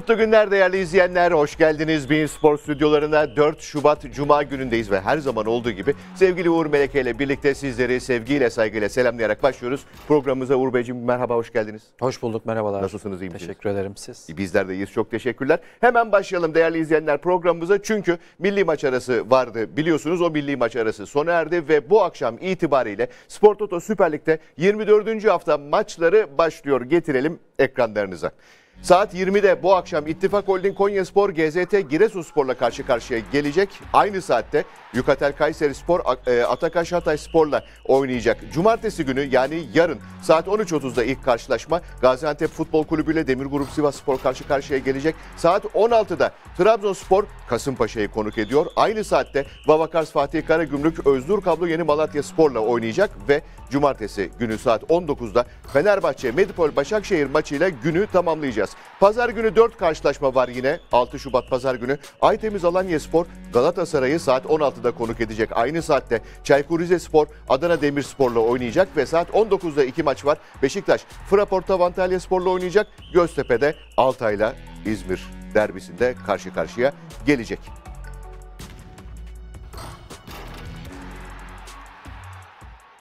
Mutlu günler değerli izleyenler. Hoş geldiniz Bein Spor stüdyolarına. 4 Şubat Cuma günündeyiz ve her zaman olduğu gibi sevgili Uğur Meleke ile birlikte sizleri sevgiyle saygıyla selamlayarak başlıyoruz. Programımıza Uğur Beyciğim merhaba hoş geldiniz. Hoş bulduk merhabalar. Nasılsınız iyi misiniz? Teşekkür ederim siz. E, bizler de iyiyiz çok teşekkürler. Hemen başlayalım değerli izleyenler programımıza çünkü milli maç arası vardı biliyorsunuz o milli maç arası sona erdi ve bu akşam itibariyle Spor Toto Süper Lig'de 24. hafta maçları başlıyor getirelim ekranlarınıza. Saat 20'de bu akşam İttifak Holding Konyaspor GZT Giresunspor'la karşı karşıya gelecek. Aynı saatte Yukatel Kayseri Spor e, Atakaş Hatay Spor'la oynayacak. Cumartesi günü yani yarın saat 13.30'da ilk karşılaşma Gaziantep Futbol Kulübü ile Demir Grup Sivas Spor karşı karşıya gelecek. Saat 16'da Trabzonspor Kasımpaşa'yı konuk ediyor. Aynı saatte Babakars Fatih Karagümrük Özdur Kablo Yeni Malatya Spor'la oynayacak ve cumartesi günü saat 19'da Fenerbahçe Medipol Başakşehir maçıyla günü tamamlayacağız edeceğiz. Pazar günü 4 karşılaşma var yine 6 Şubat Pazar günü. Aytemiz Alanya Spor Galatasaray'ı saat 16'da konuk edecek. Aynı saatte Çaykur Rizespor Adana Demirspor'la oynayacak ve saat 19'da 2 maç var. Beşiktaş Fraport Antalya Spor'la oynayacak. Göztepe'de Altay'la İzmir derbisinde karşı karşıya gelecek.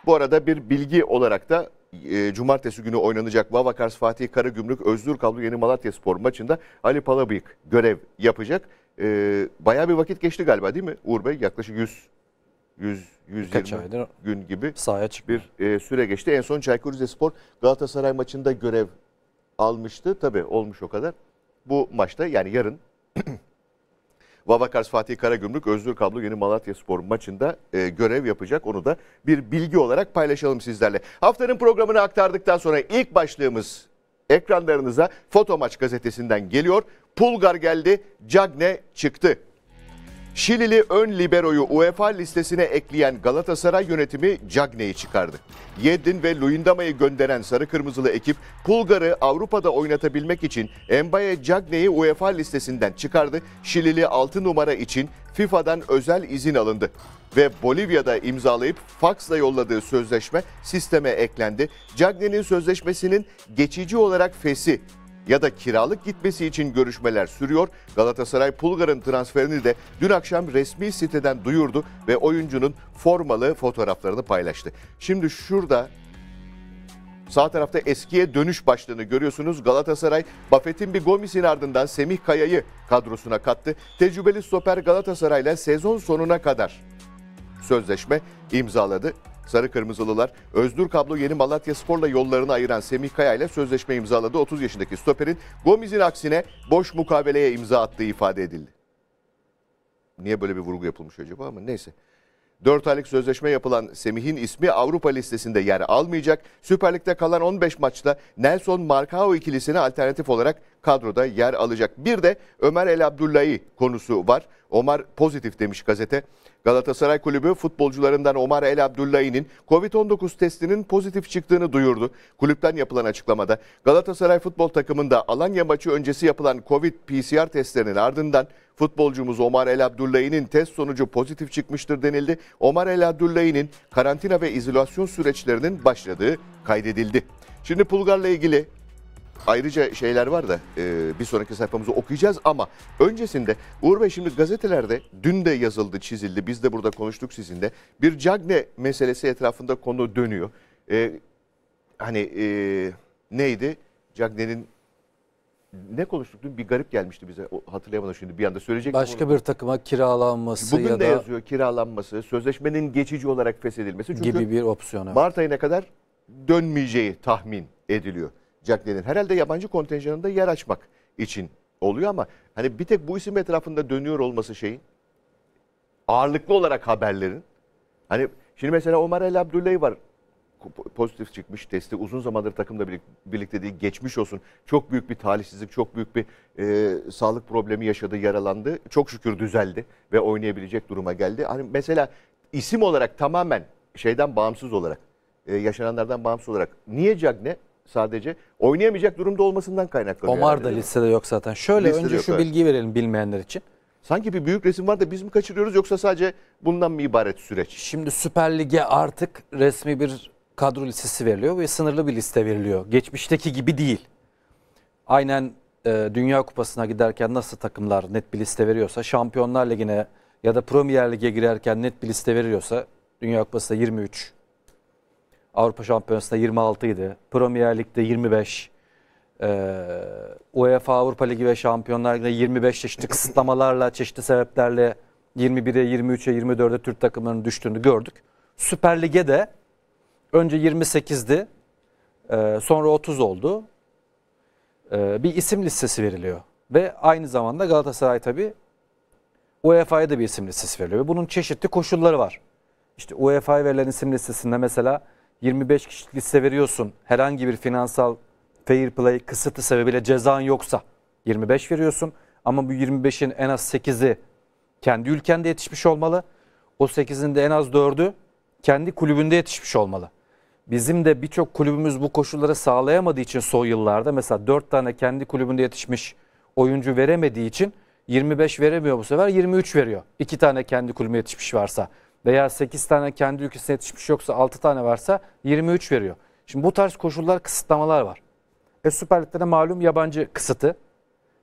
Bu arada bir bilgi olarak da e, cumartesi günü oynanacak Vavakars Fatih Karagümrük Özgür Kablo Yeni Malatya Spor maçında Ali Palabıyık görev yapacak. E, bayağı bir vakit geçti galiba değil mi Uğur Bey? Yaklaşık 100 100 120 gün gibi sahaya çıkma. bir e, süre geçti. En son Çaykur Rizespor Galatasaray maçında görev almıştı. Tabii olmuş o kadar. Bu maçta yani yarın Vavakars Fatih Karagümrük Özgür Kablo Yeni Malatya Spor maçında e, görev yapacak. Onu da bir bilgi olarak paylaşalım sizlerle. Haftanın programını aktardıktan sonra ilk başlığımız ekranlarınıza Foto Maç gazetesinden geliyor. Pulgar geldi, Cagne çıktı. Şilili ön liberoyu UEFA listesine ekleyen Galatasaray yönetimi Cagne'yi çıkardı. Yedlin ve Luyendama'yı gönderen sarı kırmızılı ekip Pulgar'ı Avrupa'da oynatabilmek için Embaye Cagne'yi UEFA listesinden çıkardı. Şilili 6 numara için FIFA'dan özel izin alındı ve Bolivya'da imzalayıp faksla yolladığı sözleşme sisteme eklendi. Cagne'nin sözleşmesinin geçici olarak fesi ya da kiralık gitmesi için görüşmeler sürüyor. Galatasaray Pulgar'ın transferini de dün akşam resmi siteden duyurdu ve oyuncunun formalı fotoğraflarını paylaştı. Şimdi şurada Sağ tarafta eskiye dönüş başlığını görüyorsunuz. Galatasaray, Buffett'in bir Gomis'in ardından Semih Kaya'yı kadrosuna kattı. Tecrübeli stoper Galatasaray'la sezon sonuna kadar sözleşme imzaladı. Sarı Kırmızılılar Özgür Kablo yeni Malatya Spor'la yollarını ayıran Semih Kaya ile sözleşme imzaladı. 30 yaşındaki stoperin Gomiz'in aksine boş mukabeleye imza attığı ifade edildi. Niye böyle bir vurgu yapılmış acaba ama neyse. 4 aylık sözleşme yapılan Semih'in ismi Avrupa listesinde yer almayacak. Süper Lig'de kalan 15 maçta Nelson Marcao ikilisini alternatif olarak kadroda yer alacak. Bir de Ömer El Abdullah'ı konusu var. Omar pozitif demiş gazete. Galatasaray Kulübü futbolcularından Omar El Abdullahi'nin Covid-19 testinin pozitif çıktığını duyurdu. Kulüpten yapılan açıklamada Galatasaray futbol takımında Alanya maçı öncesi yapılan Covid PCR testlerinin ardından futbolcumuz Omar El Abdullahi'nin test sonucu pozitif çıkmıştır denildi. Omar El Abdullahi'nin karantina ve izolasyon süreçlerinin başladığı kaydedildi. Şimdi Pulgar'la ilgili ayrıca şeyler var da e, bir sonraki sayfamızı okuyacağız ama öncesinde Uğur Bey şimdi gazetelerde dün de yazıldı çizildi biz de burada konuştuk sizinle bir Cagne meselesi etrafında konu dönüyor. E, hani e, neydi Cagne'nin ne konuştuk dün bir garip gelmişti bize o, hatırlayamadım şimdi bir anda söyleyecek Başka bir takıma kiralanması Bugün ya da de yazıyor kiralanması sözleşmenin geçici olarak feshedilmesi çünkü gibi bir opsiyon. Mart ayına kadar dönmeyeceği tahmin ediliyor. Cagney'in herhalde yabancı kontenjanında yer açmak için oluyor ama hani bir tek bu isim etrafında dönüyor olması şeyin ağırlıklı olarak haberlerin hani şimdi mesela Omar El Abdülley var pozitif çıkmış testi uzun zamandır takımla birlikte değil geçmiş olsun çok büyük bir talihsizlik çok büyük bir e, sağlık problemi yaşadı yaralandı çok şükür düzeldi ve oynayabilecek duruma geldi hani mesela isim olarak tamamen şeyden bağımsız olarak e, yaşananlardan bağımsız olarak niye Cagne sadece oynayamayacak durumda olmasından kaynaklanıyor. Omar da herhalde. listede yok zaten. Şöyle listede önce yok, şu evet. verelim bilmeyenler için. Sanki bir büyük resim var da biz mi kaçırıyoruz yoksa sadece bundan mı ibaret süreç? Şimdi Süper Lig'e artık resmi bir kadro listesi veriliyor ve sınırlı bir liste veriliyor. Geçmişteki gibi değil. Aynen e, Dünya Kupası'na giderken nasıl takımlar net bir liste veriyorsa, Şampiyonlar Ligi'ne ya da Premier Lig'e girerken net bir liste veriyorsa, Dünya Kupası'da 23 Avrupa Şampiyonası'nda 26 idi. Premier Lig'de 25. Ee, UEFA Avrupa Ligi ve Şampiyonlar Ligi'nde 25 çeşitli kısıtlamalarla, çeşitli sebeplerle 21'e, 23'e, 24'e Türk takımlarının düştüğünü gördük. Süper Lig'e de önce 28'di, e, ee, sonra 30 oldu. E, bir isim listesi veriliyor. Ve aynı zamanda Galatasaray tabii UEFA'ya da bir isim listesi veriliyor. Bunun çeşitli koşulları var. İşte UEFA'ya verilen isim listesinde mesela 25 kişilik liste veriyorsun. Herhangi bir finansal fair play kısıtı sebebiyle cezan yoksa 25 veriyorsun. Ama bu 25'in en az 8'i kendi ülkende yetişmiş olmalı. O 8'in de en az 4'ü kendi kulübünde yetişmiş olmalı. Bizim de birçok kulübümüz bu koşulları sağlayamadığı için son yıllarda mesela 4 tane kendi kulübünde yetişmiş oyuncu veremediği için 25 veremiyor bu sefer 23 veriyor. 2 tane kendi kulübüne yetişmiş varsa veya 8 tane kendi ülkesine yetişmiş yoksa 6 tane varsa 23 veriyor. Şimdi bu tarz koşullar kısıtlamalar var. E Süper Lig'de de malum yabancı kısıtı.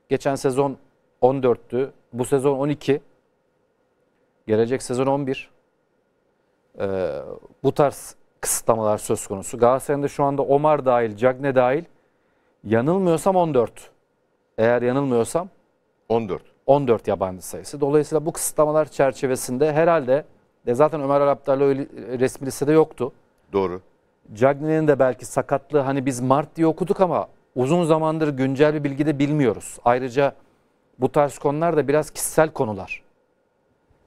Geçen sezon 14'tü. Bu sezon 12. Gelecek sezon 11. Ee, bu tarz kısıtlamalar söz konusu. Galatasaray'ın da şu anda Omar dahil, Cagne dahil yanılmıyorsam 14. Eğer yanılmıyorsam 14. 14 yabancı sayısı. Dolayısıyla bu kısıtlamalar çerçevesinde herhalde e zaten Ömer Araptarlı öyle resmi listede yoktu. Doğru. Cagney'in de belki sakatlığı hani biz Mart diye okuduk ama uzun zamandır güncel bir bilgi de bilmiyoruz. Ayrıca bu tarz konular da biraz kişisel konular.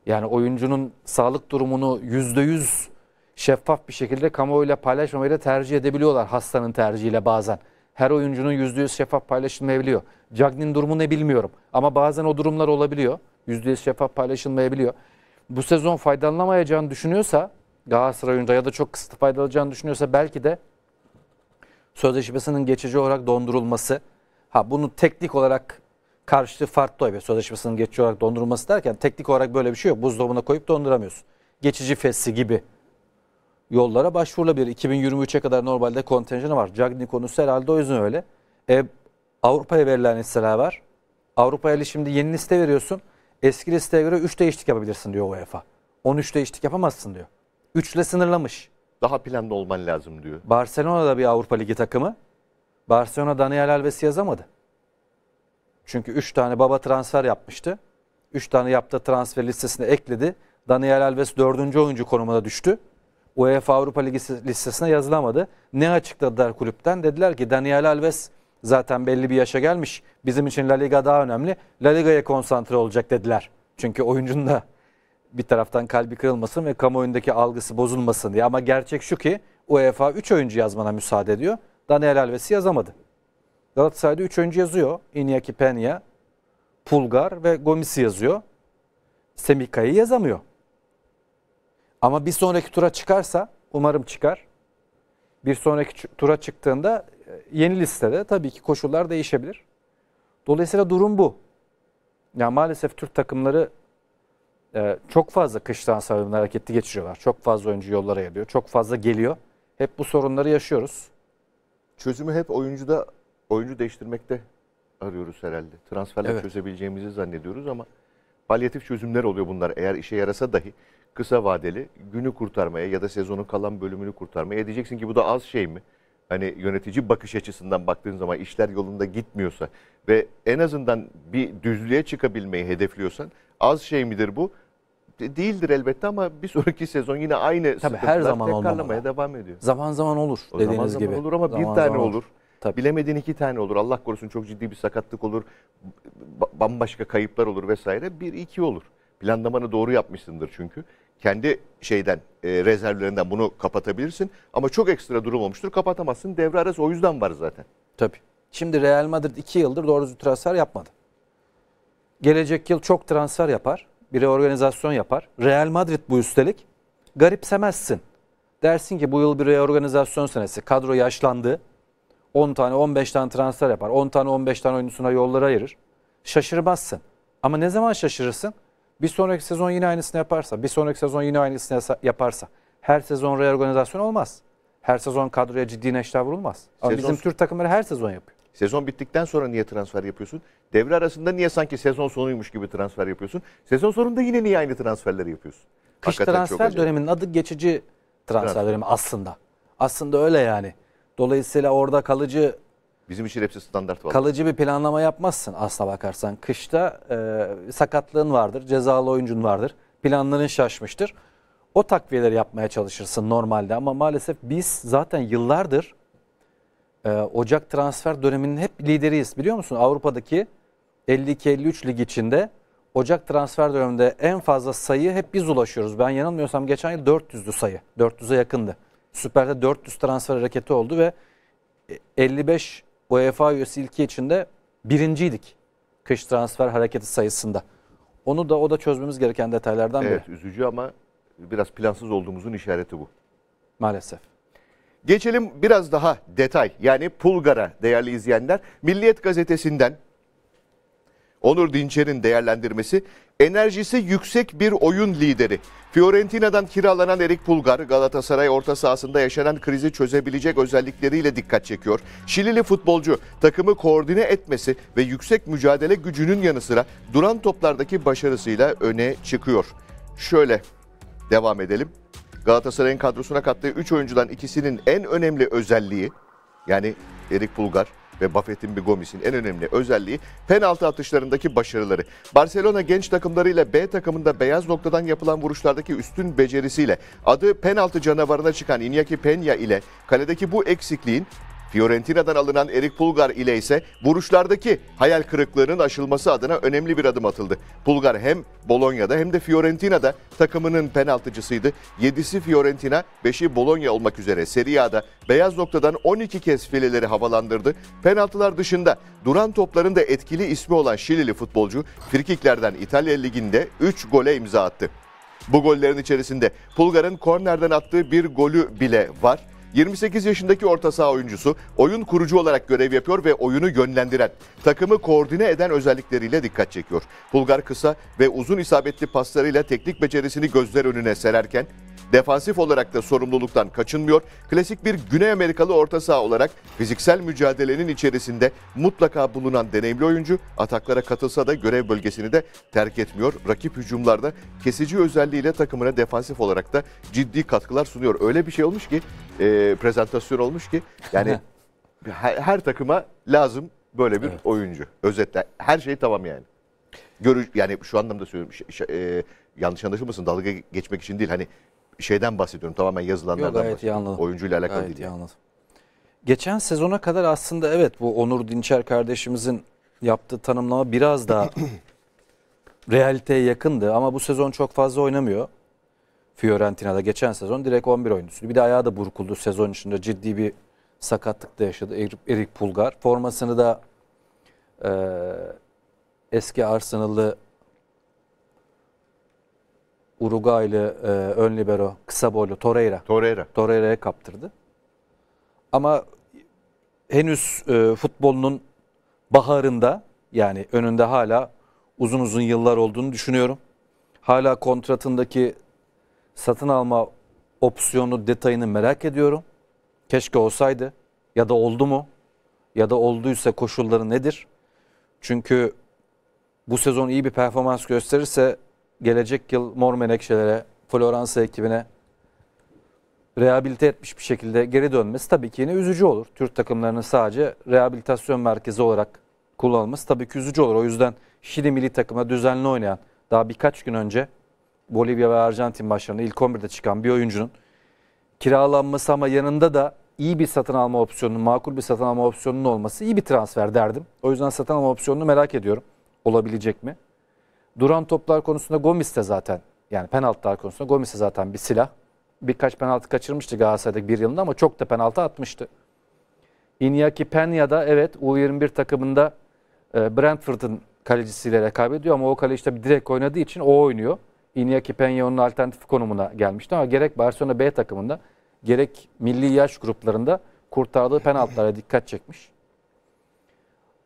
Yani oyuncunun sağlık durumunu yüzde yüz şeffaf bir şekilde kamuoyuyla paylaşmamayı da tercih edebiliyorlar hastanın tercihiyle bazen. Her oyuncunun yüzde yüz şeffaf paylaşılmayabiliyor. Cagney'in durumu ne bilmiyorum ama bazen o durumlar olabiliyor. Yüzde yüz şeffaf paylaşılmayabiliyor bu sezon faydalanamayacağını düşünüyorsa Galatasaray oyunda ya da çok kısıtlı faydalanacağını düşünüyorsa belki de sözleşmesinin geçici olarak dondurulması. Ha bunu teknik olarak karşılığı farklı tabii. Sözleşmesinin geçici olarak dondurulması derken teknik olarak böyle bir şey yok. Buzdolabına koyup donduramıyorsun. Geçici fessi gibi yollara başvurulabilir. 2023'e kadar normalde kontenjanı var. Cagney konusu herhalde o yüzden öyle. E, Avrupa'ya verilen listeler var. Avrupa'ya şimdi yeni liste veriyorsun. Eski listeye göre 3 değişiklik yapabilirsin diyor UEFA. 13 değişiklik yapamazsın diyor. 3 ile sınırlamış. Daha planlı olman lazım diyor. Barcelona'da bir Avrupa Ligi takımı. Barcelona Daniel Alves'i yazamadı. Çünkü 3 tane baba transfer yapmıştı. 3 tane yaptığı transfer listesine ekledi. Daniel Alves 4. oyuncu konumuna düştü. UEFA Avrupa Ligi listesine yazılamadı. Ne açıkladılar kulüpten? Dediler ki Daniel Alves zaten belli bir yaşa gelmiş. Bizim için La Liga daha önemli. La Liga'ya konsantre olacak dediler. Çünkü oyuncunun da bir taraftan kalbi kırılmasın ve kamuoyundaki algısı bozulmasın diye. Ama gerçek şu ki UEFA 3 oyuncu yazmana müsaade ediyor. Daniel Alves'i yazamadı. Galatasaray'da 3 oyuncu yazıyor. Iñaki Peña, Pulgar ve Gomis'i yazıyor. Semika'yı yazamıyor. Ama bir sonraki tura çıkarsa, umarım çıkar. Bir sonraki tura çıktığında yeni listede tabii ki koşullar değişebilir. Dolayısıyla durum bu. Ya yani maalesef Türk takımları e, çok fazla kıştan savunma hareketli geçiriyorlar. Çok fazla oyuncu yollara geliyor. Çok fazla geliyor. Hep bu sorunları yaşıyoruz. Çözümü hep oyuncuda oyuncu değiştirmekte arıyoruz herhalde. Transferle evet. çözebileceğimizi zannediyoruz ama palyatif çözümler oluyor bunlar. Eğer işe yarasa dahi kısa vadeli günü kurtarmaya ya da sezonun kalan bölümünü kurtarmaya. E diyeceksin ki bu da az şey mi? hani yönetici bakış açısından baktığın zaman işler yolunda gitmiyorsa ve en azından bir düzlüğe çıkabilmeyi hedefliyorsan az şey midir bu? De- değildir elbette ama bir sonraki sezon yine aynı Tabii her zaman tekrarlamaya devam ediyor. Zaman zaman olur o dediğiniz zaman zaman olur ama Zaman bir tane zaman olur. olur. Tabii. Bilemediğin iki tane olur. Allah korusun çok ciddi bir sakatlık olur. Ba- Bambaşka kayıplar olur vesaire. Bir iki olur. Planlamanı doğru yapmışsındır çünkü kendi şeyden e, rezervlerinden bunu kapatabilirsin. Ama çok ekstra durum olmuştur. Kapatamazsın. Devre arası o yüzden var zaten. Tabii. Şimdi Real Madrid 2 yıldır doğru düzgün transfer yapmadı. Gelecek yıl çok transfer yapar. Bir reorganizasyon yapar. Real Madrid bu üstelik. Garipsemezsin. Dersin ki bu yıl bir reorganizasyon senesi. Kadro yaşlandı. 10 tane 15 tane transfer yapar. 10 tane 15 tane oyuncusuna yolları ayırır. Şaşırmazsın. Ama ne zaman şaşırırsın? Bir sonraki sezon yine aynısını yaparsa, bir sonraki sezon yine aynısını yaparsa her sezon reorganizasyon olmaz. Her sezon kadroya ciddi neşter vurulmaz. Ama sezon... bizim Türk takımları her sezon yapıyor. Sezon bittikten sonra niye transfer yapıyorsun? Devre arasında niye sanki sezon sonuymuş gibi transfer yapıyorsun? Sezon sonunda yine niye aynı transferleri yapıyorsun? Kış Hakikaten transfer döneminin adı geçici transfer, transfer dönemi aslında. Aslında öyle yani. Dolayısıyla orada kalıcı Bizim için hepsi standart var. Kalıcı bir planlama yapmazsın asla bakarsan. Kışta e, sakatlığın vardır, cezalı oyuncun vardır. Planların şaşmıştır. O takviyeleri yapmaya çalışırsın normalde ama maalesef biz zaten yıllardır e, Ocak transfer döneminin hep lideriyiz. Biliyor musun Avrupa'daki 52-53 lig içinde Ocak transfer döneminde en fazla sayı hep biz ulaşıyoruz. Ben yanılmıyorsam geçen yıl 400'lü sayı. 400'e yakındı. Süper'de 400 transfer hareketi oldu ve 55 e, UEFA üyesi ilki içinde birinciydik kış transfer hareketi sayısında. Onu da o da çözmemiz gereken detaylardan evet, biri. Evet üzücü ama biraz plansız olduğumuzun işareti bu. Maalesef. Geçelim biraz daha detay yani Pulgar'a değerli izleyenler. Milliyet gazetesinden Onur Dinçer'in değerlendirmesi Enerjisi yüksek bir oyun lideri. Fiorentina'dan kiralanan Erik Pulgar, Galatasaray orta sahasında yaşanan krizi çözebilecek özellikleriyle dikkat çekiyor. Şilili futbolcu takımı koordine etmesi ve yüksek mücadele gücünün yanı sıra duran toplardaki başarısıyla öne çıkıyor. Şöyle devam edelim. Galatasaray'ın kadrosuna kattığı 3 oyuncudan ikisinin en önemli özelliği yani Erik Pulgar ve Buffett'in bir Gomis'in en önemli özelliği penaltı atışlarındaki başarıları. Barcelona genç takımlarıyla B takımında beyaz noktadan yapılan vuruşlardaki üstün becerisiyle adı penaltı canavarına çıkan Iñaki Peña ile kaledeki bu eksikliğin Fiorentina'dan alınan Erik Pulgar ile ise vuruşlardaki hayal kırıklığının aşılması adına önemli bir adım atıldı. Pulgar hem Bologna'da hem de Fiorentina'da takımının penaltıcısıydı. 7'si Fiorentina, 5'i Bologna olmak üzere Serie A'da beyaz noktadan 12 kez fileleri havalandırdı. Penaltılar dışında duran topların da etkili ismi olan Şilili futbolcu frikiklerden İtalya Ligi'nde 3 gole imza attı. Bu gollerin içerisinde Pulgar'ın kornerden attığı bir golü bile var. 28 yaşındaki orta saha oyuncusu oyun kurucu olarak görev yapıyor ve oyunu yönlendiren, takımı koordine eden özellikleriyle dikkat çekiyor. Bulgar kısa ve uzun isabetli paslarıyla teknik becerisini gözler önüne sererken Defansif olarak da sorumluluktan kaçınmıyor. Klasik bir Güney Amerikalı orta saha olarak fiziksel mücadelenin içerisinde mutlaka bulunan deneyimli oyuncu ataklara katılsa da görev bölgesini de terk etmiyor. Rakip hücumlarda kesici özelliğiyle takımına defansif olarak da ciddi katkılar sunuyor. Öyle bir şey olmuş ki, e, prezentasyon olmuş ki yani her, her takıma lazım böyle bir evet. oyuncu. Özetle her şey tamam yani. Görü yani şu anlamda söylüyorum. Şey, e, yanlış anlaşılmasın dalga geçmek için değil. Hani şeyden bahsediyorum tamamen yazılanlardan Yok, gayet iyi Oyuncuyla alakalı gayet değil. Yani. anladım. Geçen sezona kadar aslında evet bu Onur Dinçer kardeşimizin yaptığı tanımlama biraz daha realiteye yakındı ama bu sezon çok fazla oynamıyor. Fiorentina'da geçen sezon direkt 11 oyuncusuydu. Bir de ayağı da burkuldu sezon içinde ciddi bir sakatlıkta yaşadı Erik Pulgar. Formasını da e, eski Arsenal'lı Uruguaylı e, ön libero kısa boylu Torreira. Torreira. Torreira'ya kaptırdı. Ama henüz e, futbolunun baharında yani önünde hala uzun uzun yıllar olduğunu düşünüyorum. Hala kontratındaki satın alma opsiyonu detayını merak ediyorum. Keşke olsaydı ya da oldu mu? Ya da olduysa koşulları nedir? Çünkü bu sezon iyi bir performans gösterirse gelecek yıl Mor Menekşelere, Floransa ekibine rehabilite etmiş bir şekilde geri dönmesi tabii ki yine üzücü olur. Türk takımlarının sadece rehabilitasyon merkezi olarak kullanılması tabii ki üzücü olur. O yüzden Şili milli takımda düzenli oynayan daha birkaç gün önce Bolivya ve Arjantin maçlarında ilk 11'de çıkan bir oyuncunun kiralanması ama yanında da iyi bir satın alma opsiyonunun, makul bir satın alma opsiyonunun olması iyi bir transfer derdim. O yüzden satın alma opsiyonunu merak ediyorum. Olabilecek mi? Duran toplar konusunda Gomis de zaten yani penaltılar konusunda Gomis de zaten bir silah. Birkaç penaltı kaçırmıştı Galatasaray'da bir yılında ama çok da penaltı atmıştı. Iñaki Peña'da evet U21 takımında e, Brentford'ın kalecisiyle rekabet ediyor ama o kaleci bir direkt oynadığı için o oynuyor. Iñaki Peña onun alternatif konumuna gelmişti ama gerek Barcelona B takımında gerek milli yaş gruplarında kurtardığı penaltılara dikkat çekmiş.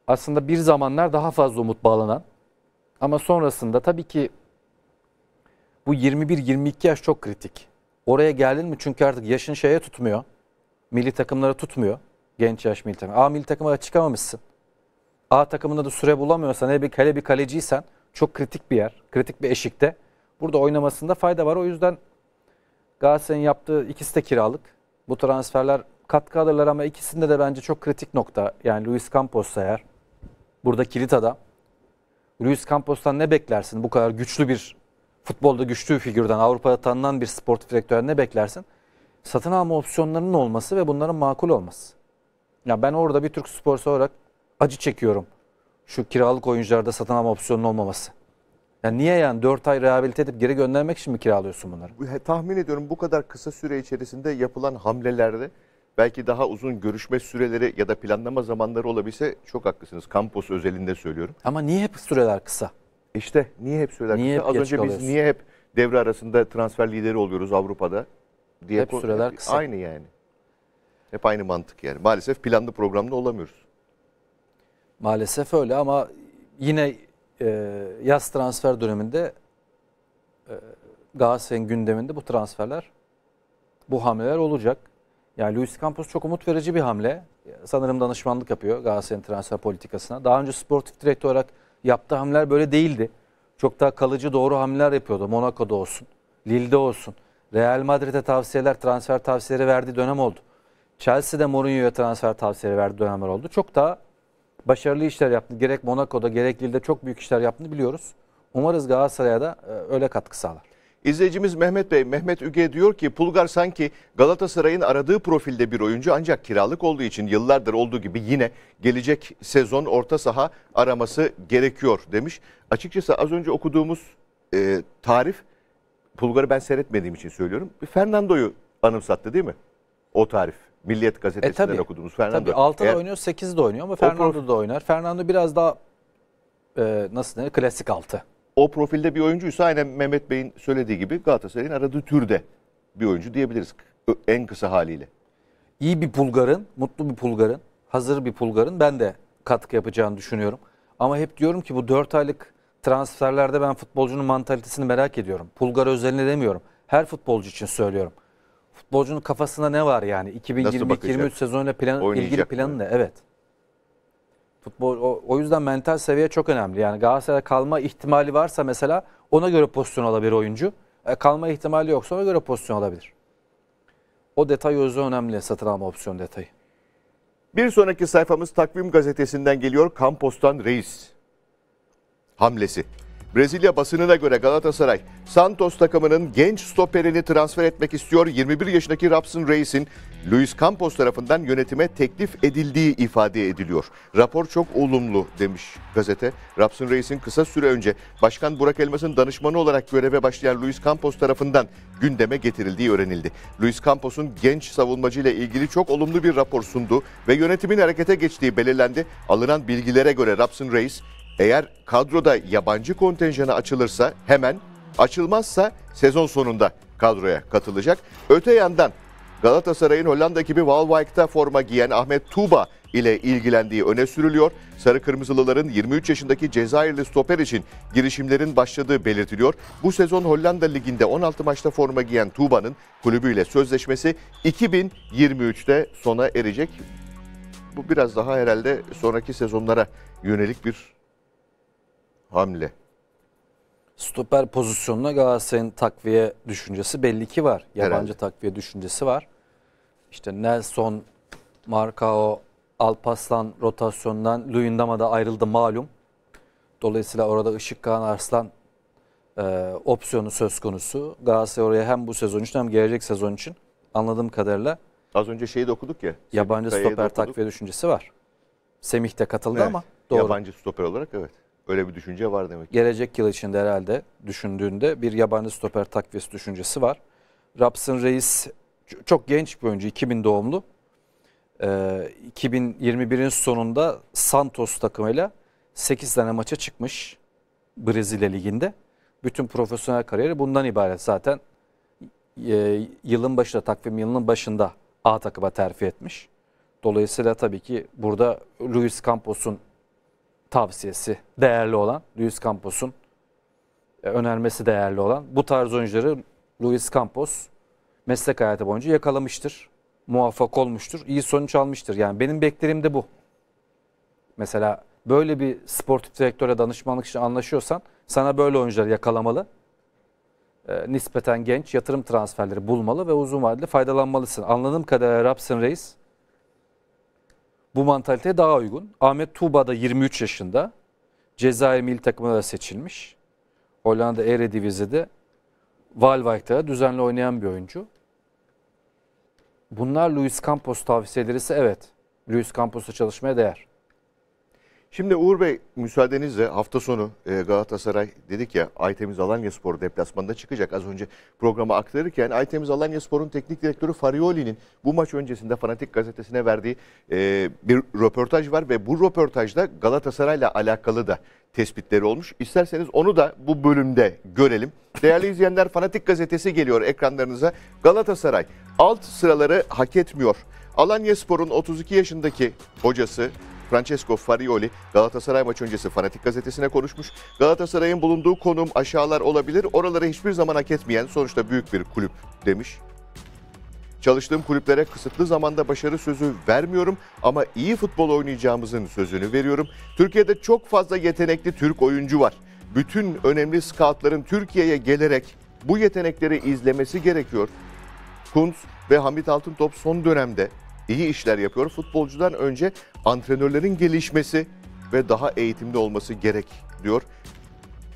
Aslında bir zamanlar daha fazla umut bağlanan ama sonrasında tabii ki bu 21-22 yaş çok kritik. Oraya geldin mi çünkü artık yaşın şeye tutmuyor. Milli takımlara tutmuyor. Genç yaş milli takım. A milli takıma çıkamamışsın. A takımında da süre bulamıyorsan hele bir, hele bir kaleciysen çok kritik bir yer. Kritik bir eşikte. Burada oynamasında fayda var. O yüzden Galatasaray'ın yaptığı ikisi de kiralık. Bu transferler katkı alırlar ama ikisinde de bence çok kritik nokta. Yani Luis Campos eğer burada kilit adam. Luis Campos'tan ne beklersin? Bu kadar güçlü bir futbolda güçlü bir figürden, Avrupa'da tanınan bir sportif direktörden ne beklersin? Satın alma opsiyonlarının olması ve bunların makul olması. Ya ben orada bir Türk sporcu olarak acı çekiyorum. Şu kiralık oyuncularda satın alma opsiyonunun olmaması. Ya niye yani 4 ay rehabilite edip geri göndermek için mi kiralıyorsun bunları? Tahmin ediyorum bu kadar kısa süre içerisinde yapılan hamlelerde belki daha uzun görüşme süreleri ya da planlama zamanları olabilse çok haklısınız. Kampos özelinde söylüyorum. Ama niye hep süreler kısa? İşte niye hep süreler niye kısa? Hep Az önce biz niye hep devre arasında transfer lideri oluyoruz Avrupa'da? Diye hep süreler kısa. Aynı yani. Hep aynı mantık yani. Maalesef planlı programda olamıyoruz. Maalesef öyle ama yine e, yaz transfer döneminde e, Galatasaray'ın gündeminde bu transferler, bu hamleler olacak. Yani Luis Campos çok umut verici bir hamle. Sanırım danışmanlık yapıyor Galatasaray'ın transfer politikasına. Daha önce sportif direktör olarak yaptığı hamleler böyle değildi. Çok daha kalıcı doğru hamleler yapıyordu. Monaco'da olsun, Lille'de olsun. Real Madrid'e tavsiyeler, transfer tavsiyeleri verdiği dönem oldu. Chelsea'de Mourinho'ya transfer tavsiyeleri verdiği dönemler oldu. Çok daha başarılı işler yaptı. Gerek Monaco'da gerek Lille'de çok büyük işler yaptığını biliyoruz. Umarız Galatasaray'a da e, öyle katkı sağlar. İzleyicimiz Mehmet Bey, Mehmet Üge diyor ki Pulgar sanki Galatasaray'ın aradığı profilde bir oyuncu ancak kiralık olduğu için yıllardır olduğu gibi yine gelecek sezon orta saha araması gerekiyor demiş. Açıkçası az önce okuduğumuz e, tarif Pulgar'ı ben seyretmediğim için söylüyorum. Fernando'yu anımsattı değil mi? O tarif. Milliyet gazetesinden e, okuduğumuz Fernando. Tabii 6'da Eğer, oynuyor 8'de oynuyor ama Fernando da oynar. Fernando biraz daha e, nasıl denir klasik altı o profilde bir oyuncuysa aynen Mehmet Bey'in söylediği gibi Galatasaray'ın aradığı türde bir oyuncu diyebiliriz en kısa haliyle. İyi bir Pulgar'ın, mutlu bir Pulgar'ın, hazır bir Pulgar'ın ben de katkı yapacağını düşünüyorum. Ama hep diyorum ki bu 4 aylık transferlerde ben futbolcunun mantalitesini merak ediyorum. Pulgar özelini demiyorum. Her futbolcu için söylüyorum. Futbolcunun kafasında ne var yani? 2022 2023 sezonuyla plan, ilgili planı ne? Evet. Futbol o, o yüzden mental seviye çok önemli. Yani Galatasaray'da kalma ihtimali varsa mesela ona göre pozisyon alabilir oyuncu. E, kalma ihtimali yoksa ona göre pozisyon alabilir. O detay özü önemli satın alma opsiyon detayı. Bir sonraki sayfamız Takvim Gazetesi'nden geliyor. Kampos'tan reis hamlesi. Brezilya basınına göre Galatasaray, Santos takımının genç stoperini transfer etmek istiyor. 21 yaşındaki Robson Reis'in Luis Campos tarafından yönetime teklif edildiği ifade ediliyor. Rapor çok olumlu demiş gazete. Robson Reis'in kısa süre önce Başkan Burak Elmas'ın danışmanı olarak göreve başlayan Luis Campos tarafından gündeme getirildiği öğrenildi. Luis Campos'un genç savunmacı ile ilgili çok olumlu bir rapor sundu ve yönetimin harekete geçtiği belirlendi. Alınan bilgilere göre Robson Reis eğer kadroda yabancı kontenjanı açılırsa hemen, açılmazsa sezon sonunda kadroya katılacak. Öte yandan Galatasaray'ın Hollanda ekibi Walwijk'ta forma giyen Ahmet Tuğba ile ilgilendiği öne sürülüyor. Sarı Kırmızılıların 23 yaşındaki Cezayirli stoper için girişimlerin başladığı belirtiliyor. Bu sezon Hollanda Ligi'nde 16 maçta forma giyen Tuğba'nın kulübüyle sözleşmesi 2023'te sona erecek. Bu biraz daha herhalde sonraki sezonlara yönelik bir hamle. Stoper pozisyonuna Galatasaray'ın takviye düşüncesi belli ki var. Yabancı Herhalde. takviye düşüncesi var. İşte Nelson, Marcao, Alpaslan rotasyondan Luyendama da ayrıldı malum. Dolayısıyla orada Işık Kağan Arslan e, opsiyonu söz konusu. Galatasaray oraya hem bu sezon için hem gelecek sezon için anladığım kadarıyla Az önce şeyi de okuduk ya. Yabancı stoper takviye düşüncesi var. Semih de katıldı evet, ama doğru. Yabancı stoper olarak evet. Öyle bir düşünce var demek ki. Gelecek yıl içinde herhalde düşündüğünde bir yabancı stoper takviyesi düşüncesi var. Rapsın Reis çok genç bir oyuncu 2000 doğumlu. Ee, 2021'in sonunda Santos takımıyla 8 tane maça çıkmış Brezilya Ligi'nde. Bütün profesyonel kariyeri bundan ibaret zaten. Ee, yılın başında takvim yılının başında A takıma terfi etmiş. Dolayısıyla tabii ki burada Luis Campos'un tavsiyesi değerli olan Luis Campos'un e, önermesi değerli olan bu tarz oyuncuları Luis Campos meslek hayatı boyunca yakalamıştır. Muvaffak olmuştur. iyi sonuç almıştır. Yani benim beklediğim de bu. Mesela böyle bir sportif direktöre danışmanlık için anlaşıyorsan sana böyle oyuncuları yakalamalı. E, nispeten genç yatırım transferleri bulmalı ve uzun vadeli faydalanmalısın. Anladığım kadarıyla Rapsin Reis bu mantaliteye daha uygun. Ahmet Tuğba da 23 yaşında. Cezayir milli takımına da seçilmiş. Hollanda Eredivisie'de Valvaik'ta düzenli oynayan bir oyuncu. Bunlar Luis Campos tavsiyeleri ise evet. Luis Campos'la çalışmaya değer. Şimdi Uğur Bey müsaadenizle hafta sonu e, Galatasaray dedik ya Aytemiz Alanya Spor deplasmanında çıkacak. Az önce programa aktarırken Aytemiz Alanya Spor'un teknik direktörü Farioli'nin bu maç öncesinde Fanatik Gazetesi'ne verdiği e, bir röportaj var ve bu röportajda Galatasaray'la alakalı da tespitleri olmuş. İsterseniz onu da bu bölümde görelim. Değerli izleyenler Fanatik Gazetesi geliyor ekranlarınıza. Galatasaray alt sıraları hak etmiyor. Alanya Spor'un 32 yaşındaki hocası Francesco Farioli Galatasaray maç öncesi Fanatik gazetesine konuşmuş. Galatasaray'ın bulunduğu konum aşağılar olabilir. Oraları hiçbir zaman hak etmeyen sonuçta büyük bir kulüp demiş. Çalıştığım kulüplere kısıtlı zamanda başarı sözü vermiyorum ama iyi futbol oynayacağımızın sözünü veriyorum. Türkiye'de çok fazla yetenekli Türk oyuncu var. Bütün önemli scoutların Türkiye'ye gelerek bu yetenekleri izlemesi gerekiyor. Kuntz ve Hamit Altıntop son dönemde iyi işler yapıyor. Futbolcudan önce antrenörlerin gelişmesi ve daha eğitimli olması gerek diyor.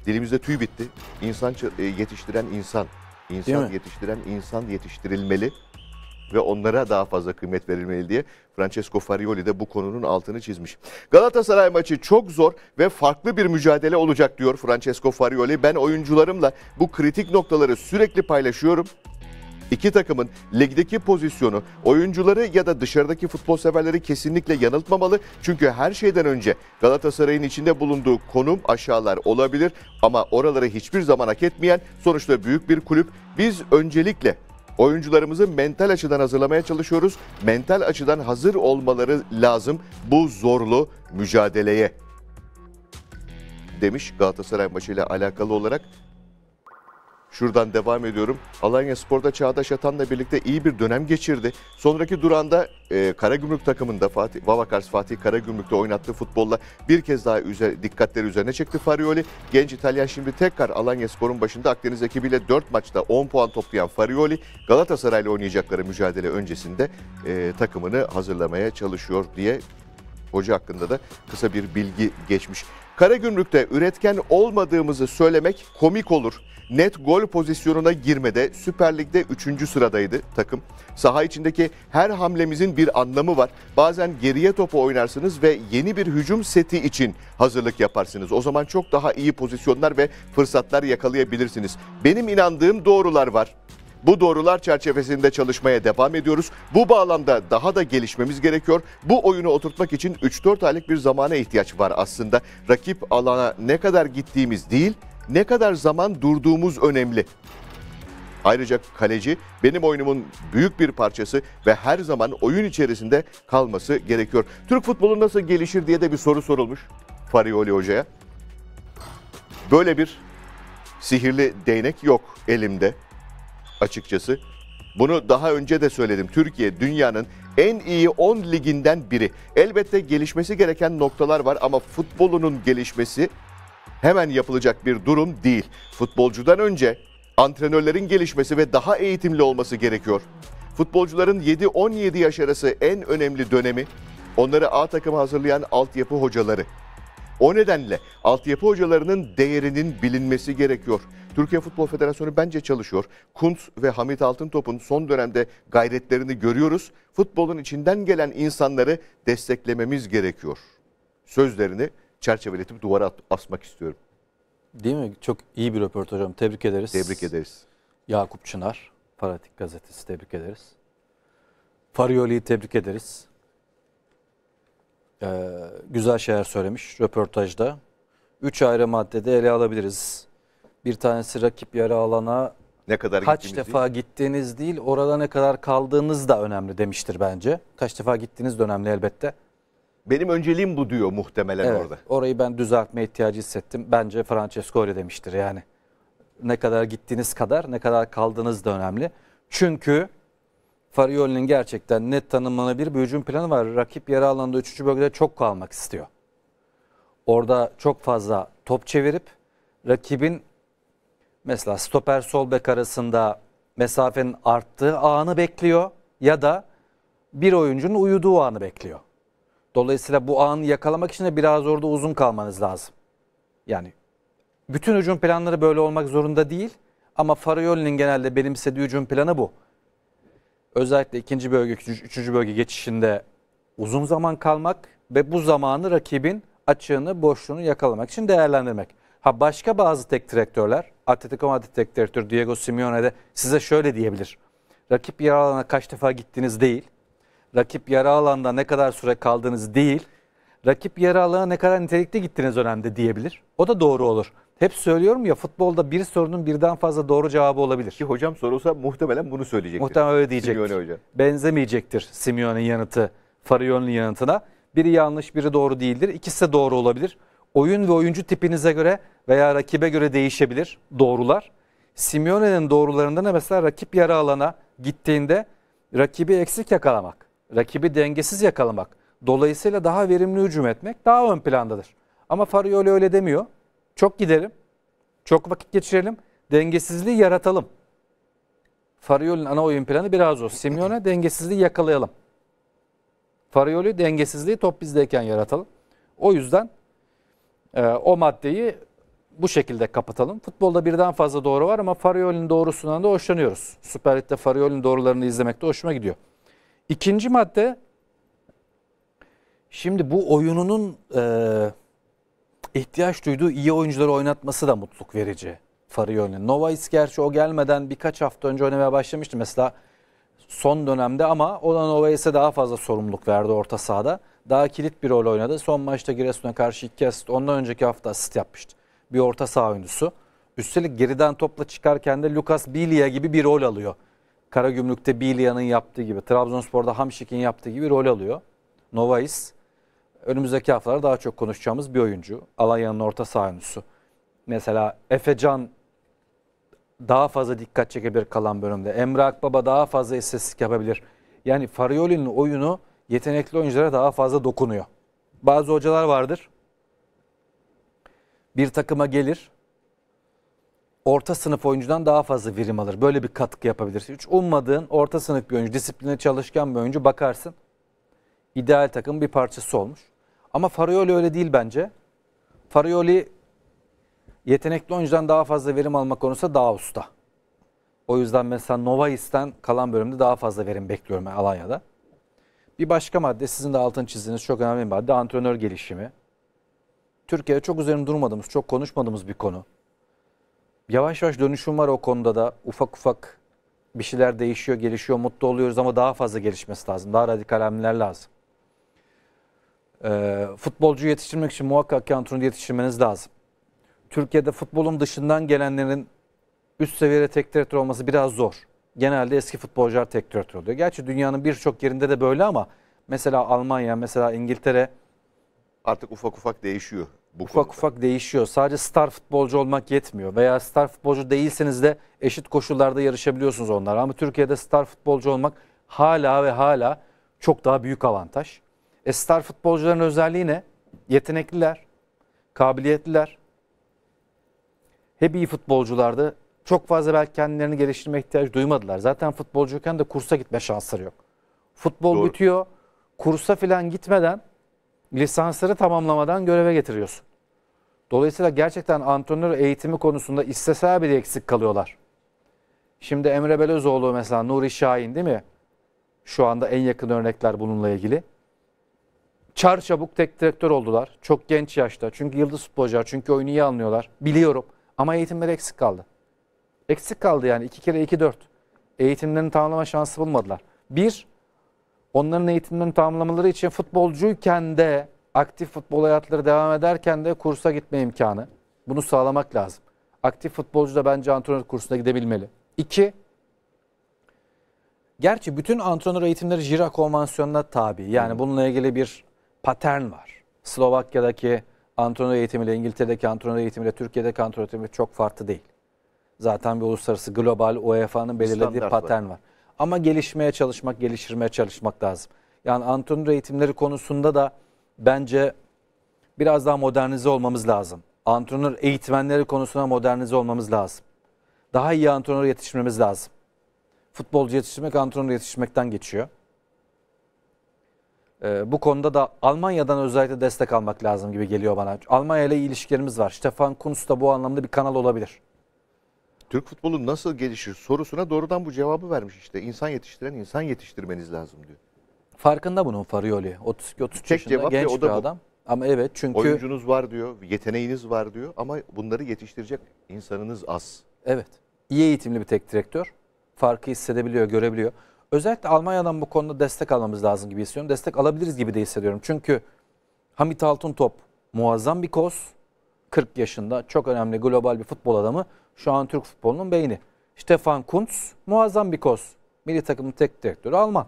Dilimizde tüy bitti. İnsan e, yetiştiren insan, insan yetiştiren insan yetiştirilmeli ve onlara daha fazla kıymet verilmeli diye Francesco Farioli de bu konunun altını çizmiş. Galatasaray maçı çok zor ve farklı bir mücadele olacak diyor Francesco Farioli. Ben oyuncularımla bu kritik noktaları sürekli paylaşıyorum. İki takımın ligdeki pozisyonu oyuncuları ya da dışarıdaki futbol severleri kesinlikle yanıltmamalı. Çünkü her şeyden önce Galatasaray'ın içinde bulunduğu konum aşağılar olabilir ama oraları hiçbir zaman hak etmeyen sonuçta büyük bir kulüp. Biz öncelikle Oyuncularımızı mental açıdan hazırlamaya çalışıyoruz. Mental açıdan hazır olmaları lazım bu zorlu mücadeleye. Demiş Galatasaray maçıyla alakalı olarak Şuradan devam ediyorum. Alanya Spor'da Çağdaş Atan'la birlikte iyi bir dönem geçirdi. Sonraki duranda e, Karagümrük takımında Fatih, Vavakars Fatih Karagümrük'te oynattığı futbolla bir kez daha üzer, dikkatleri üzerine çekti Farioli. Genç İtalyan şimdi tekrar Alanya Spor'un başında Akdeniz ekibiyle 4 maçta 10 puan toplayan Farioli Galatasaray'la oynayacakları mücadele öncesinde e, takımını hazırlamaya çalışıyor diye hoca hakkında da kısa bir bilgi geçmiş. Karagümrük'te üretken olmadığımızı söylemek komik olur. Net gol pozisyonuna girmede Süper Lig'de 3. sıradaydı takım. Saha içindeki her hamlemizin bir anlamı var. Bazen geriye topu oynarsınız ve yeni bir hücum seti için hazırlık yaparsınız. O zaman çok daha iyi pozisyonlar ve fırsatlar yakalayabilirsiniz. Benim inandığım doğrular var. Bu doğrular çerçevesinde çalışmaya devam ediyoruz. Bu bağlamda daha da gelişmemiz gerekiyor. Bu oyunu oturtmak için 3-4 aylık bir zamana ihtiyaç var aslında. Rakip alana ne kadar gittiğimiz değil, ne kadar zaman durduğumuz önemli. Ayrıca kaleci benim oyunumun büyük bir parçası ve her zaman oyun içerisinde kalması gerekiyor. Türk futbolu nasıl gelişir diye de bir soru sorulmuş Farioli Hoca'ya. Böyle bir sihirli değnek yok elimde açıkçası. Bunu daha önce de söyledim. Türkiye dünyanın en iyi 10 liginden biri. Elbette gelişmesi gereken noktalar var ama futbolunun gelişmesi hemen yapılacak bir durum değil. Futbolcudan önce antrenörlerin gelişmesi ve daha eğitimli olması gerekiyor. Futbolcuların 7-17 yaş arası en önemli dönemi onları A takıma hazırlayan altyapı hocaları. O nedenle altyapı hocalarının değerinin bilinmesi gerekiyor. Türkiye Futbol Federasyonu bence çalışıyor. Kunt ve Hamit Altıntop'un son dönemde gayretlerini görüyoruz. Futbolun içinden gelen insanları desteklememiz gerekiyor. Sözlerini çerçeveletip duvara asmak istiyorum. Değil mi? Çok iyi bir röportaj hocam. Tebrik ederiz. Tebrik ederiz. Yakup Çınar, Paratik Gazetesi tebrik ederiz. Farioli'yi tebrik ederiz e, güzel şeyler söylemiş röportajda. Üç ayrı maddede ele alabiliriz. Bir tanesi rakip yarı alana ne kadar kaç defa değil? gittiğiniz değil, orada ne kadar kaldığınız da önemli demiştir bence. Kaç defa gittiğiniz de önemli elbette. Benim önceliğim bu diyor muhtemelen evet, orada. Orayı ben düzeltme ihtiyacı hissettim. Bence Francesco öyle demiştir yani. Ne kadar gittiğiniz kadar ne kadar kaldığınız da önemli. Çünkü Farioli'nin gerçekten net tanımlanabilir bir hücum planı var. Rakip yarı alanda 3. bölgede çok kalmak istiyor. Orada çok fazla top çevirip rakibin mesela stoper sol bek arasında mesafenin arttığı anı bekliyor ya da bir oyuncunun uyuduğu anı bekliyor. Dolayısıyla bu anı yakalamak için de biraz orada uzun kalmanız lazım. Yani bütün hücum planları böyle olmak zorunda değil ama Farioli'nin genelde benimsediği hücum planı bu özellikle ikinci bölge, üçüncü bölge geçişinde uzun zaman kalmak ve bu zamanı rakibin açığını, boşluğunu yakalamak için değerlendirmek. Ha başka bazı tek direktörler, Atletico Madrid tek direktör Diego Simeone de size şöyle diyebilir. Rakip yara alana kaç defa gittiniz değil, rakip yara alanda ne kadar süre kaldınız değil, rakip yarı alana ne kadar nitelikli gittiniz önemli diyebilir. O da doğru olur. Hep söylüyorum ya futbolda bir sorunun birden fazla doğru cevabı olabilir. Ki hocam sorulsa muhtemelen bunu söyleyecektir. Muhtemelen öyle diyecektir. Simeone hocam. Benzemeyecektir Simeone'nin yanıtı Farioli'nin yanıtına. Biri yanlış biri doğru değildir. İkisi de doğru olabilir. Oyun ve oyuncu tipinize göre veya rakibe göre değişebilir doğrular. Simeone'nin doğrularında ne mesela rakip yarı alana gittiğinde rakibi eksik yakalamak, rakibi dengesiz yakalamak Dolayısıyla daha verimli hücum etmek daha ön plandadır. Ama Farioli öyle demiyor. Çok gidelim, çok vakit geçirelim, dengesizliği yaratalım. Farioli'nin ana oyun planı biraz o. Simeone dengesizliği yakalayalım. Farioli dengesizliği top bizdeyken yaratalım. O yüzden e, o maddeyi bu şekilde kapatalım. Futbolda birden fazla doğru var ama Farioli'nin doğrusundan da hoşlanıyoruz. Süper Lig'de Farioli'nin doğrularını izlemek de hoşuma gidiyor. İkinci madde Şimdi bu oyununun e, ihtiyaç duyduğu iyi oyuncuları oynatması da mutluluk verici Farione. Novais gerçi o gelmeden birkaç hafta önce oynamaya başlamıştı mesela son dönemde ama o da Novais'e daha fazla sorumluluk verdi orta sahada. Daha kilit bir rol oynadı. Son maçta Giresun'a karşı ilk kez. Ondan önceki hafta asist yapmıştı. Bir orta saha oyuncusu. Üstelik geriden topla çıkarken de Lucas Bilia gibi bir rol alıyor. Karagümrük'te Bilia'nın yaptığı gibi. Trabzonspor'da Hamşik'in yaptığı gibi rol alıyor. Novais önümüzdeki haftalarda daha çok konuşacağımız bir oyuncu. Alanya'nın orta saha oyuncusu. Mesela Efecan daha fazla dikkat çekebilir kalan bölümde. Emre Akbaba daha fazla istatistik yapabilir. Yani Farioli'nin oyunu yetenekli oyunculara daha fazla dokunuyor. Bazı hocalar vardır. Bir takıma gelir. Orta sınıf oyuncudan daha fazla verim alır. Böyle bir katkı yapabilirsin. Hiç ummadığın orta sınıf bir oyuncu, disipline çalışkan bir oyuncu bakarsın. İdeal takım bir parçası olmuş. Ama Farioli öyle değil bence. Farioli yetenekli oyuncudan daha fazla verim alma konusunda daha usta. O yüzden mesela Novais'ten kalan bölümde daha fazla verim bekliyorum Alanya'da. Bir başka madde sizin de altını çizdiğiniz çok önemli bir madde antrenör gelişimi. Türkiye'de çok üzerinde durmadığımız, çok konuşmadığımız bir konu. Yavaş yavaş dönüşüm var o konuda da. Ufak ufak bir şeyler değişiyor, gelişiyor, mutlu oluyoruz ama daha fazla gelişmesi lazım. Daha radikal hamleler lazım e, futbolcu yetiştirmek için muhakkak ki antrenör yetiştirmeniz lazım. Türkiye'de futbolun dışından gelenlerin üst seviyede tek direktör olması biraz zor. Genelde eski futbolcular tek direktör oluyor. Gerçi dünyanın birçok yerinde de böyle ama mesela Almanya, mesela İngiltere artık ufak ufak değişiyor bu ufak konuda. ufak değişiyor. Sadece star futbolcu olmak yetmiyor veya star futbolcu değilseniz de eşit koşullarda yarışabiliyorsunuz onlara. Ama Türkiye'de star futbolcu olmak hala ve hala çok daha büyük avantaj. E star futbolcuların özelliği ne? Yetenekliler, kabiliyetliler. Hep iyi futbolculardı. Çok fazla belki kendilerini geliştirme ihtiyacı duymadılar. Zaten futbolcuyken de kursa gitme şansları yok. Futbol Doğru. bitiyor. Kursa filan gitmeden lisansları tamamlamadan göreve getiriyorsun. Dolayısıyla gerçekten antrenör eğitimi konusunda istese bile eksik kalıyorlar. Şimdi Emre Belözoğlu mesela Nuri Şahin değil mi? Şu anda en yakın örnekler bununla ilgili. Çar çabuk tek direktör oldular. Çok genç yaşta. Çünkü yıldız futbolcular. Çünkü oyunu iyi anlıyorlar. Biliyorum. Ama eğitimleri eksik kaldı. Eksik kaldı yani. iki kere iki dört. Eğitimlerini tamamlama şansı bulmadılar. Bir, onların eğitimlerini tamamlamaları için futbolcuyken de aktif futbol hayatları devam ederken de kursa gitme imkanı. Bunu sağlamak lazım. Aktif futbolcu da bence antrenör kursuna gidebilmeli. İki, gerçi bütün antrenör eğitimleri Jira konvansiyonuna tabi. Yani hmm. bununla ilgili bir patern var. Slovakya'daki antrenör eğitimiyle, İngiltere'deki antrenör eğitimiyle, Türkiye'deki antrenör eğitimi çok farklı değil. Zaten bir uluslararası global UEFA'nın belirlediği Standart patern var. var. Ama gelişmeye çalışmak, geliştirmeye çalışmak lazım. Yani antrenör eğitimleri konusunda da bence biraz daha modernize olmamız lazım. Antrenör eğitmenleri konusunda modernize olmamız lazım. Daha iyi antrenör yetiştirmemiz lazım. Futbolcu yetiştirmek antrenör yetiştirmekten geçiyor e, bu konuda da Almanya'dan özellikle destek almak lazım gibi geliyor bana. Almanya ile ilişkilerimiz var. Stefan Kunz da bu anlamda bir kanal olabilir. Türk futbolu nasıl gelişir sorusuna doğrudan bu cevabı vermiş işte. İnsan yetiştiren insan yetiştirmeniz lazım diyor. Farkında bunun Farioli. 32 30, Tek yaşında cevap genç o da bir bu. adam. Ama evet çünkü oyuncunuz var diyor, yeteneğiniz var diyor ama bunları yetiştirecek insanınız az. Evet. İyi eğitimli bir tek direktör. Farkı hissedebiliyor, görebiliyor özellikle Almanya'dan bu konuda destek almamız lazım gibi hissediyorum. Destek alabiliriz gibi de hissediyorum. Çünkü Hamit Altuntop muazzam bir koz. 40 yaşında çok önemli global bir futbol adamı. Şu an Türk futbolunun beyni. Stefan Kuntz muazzam bir koz. Milli takımın tek direktörü Alman.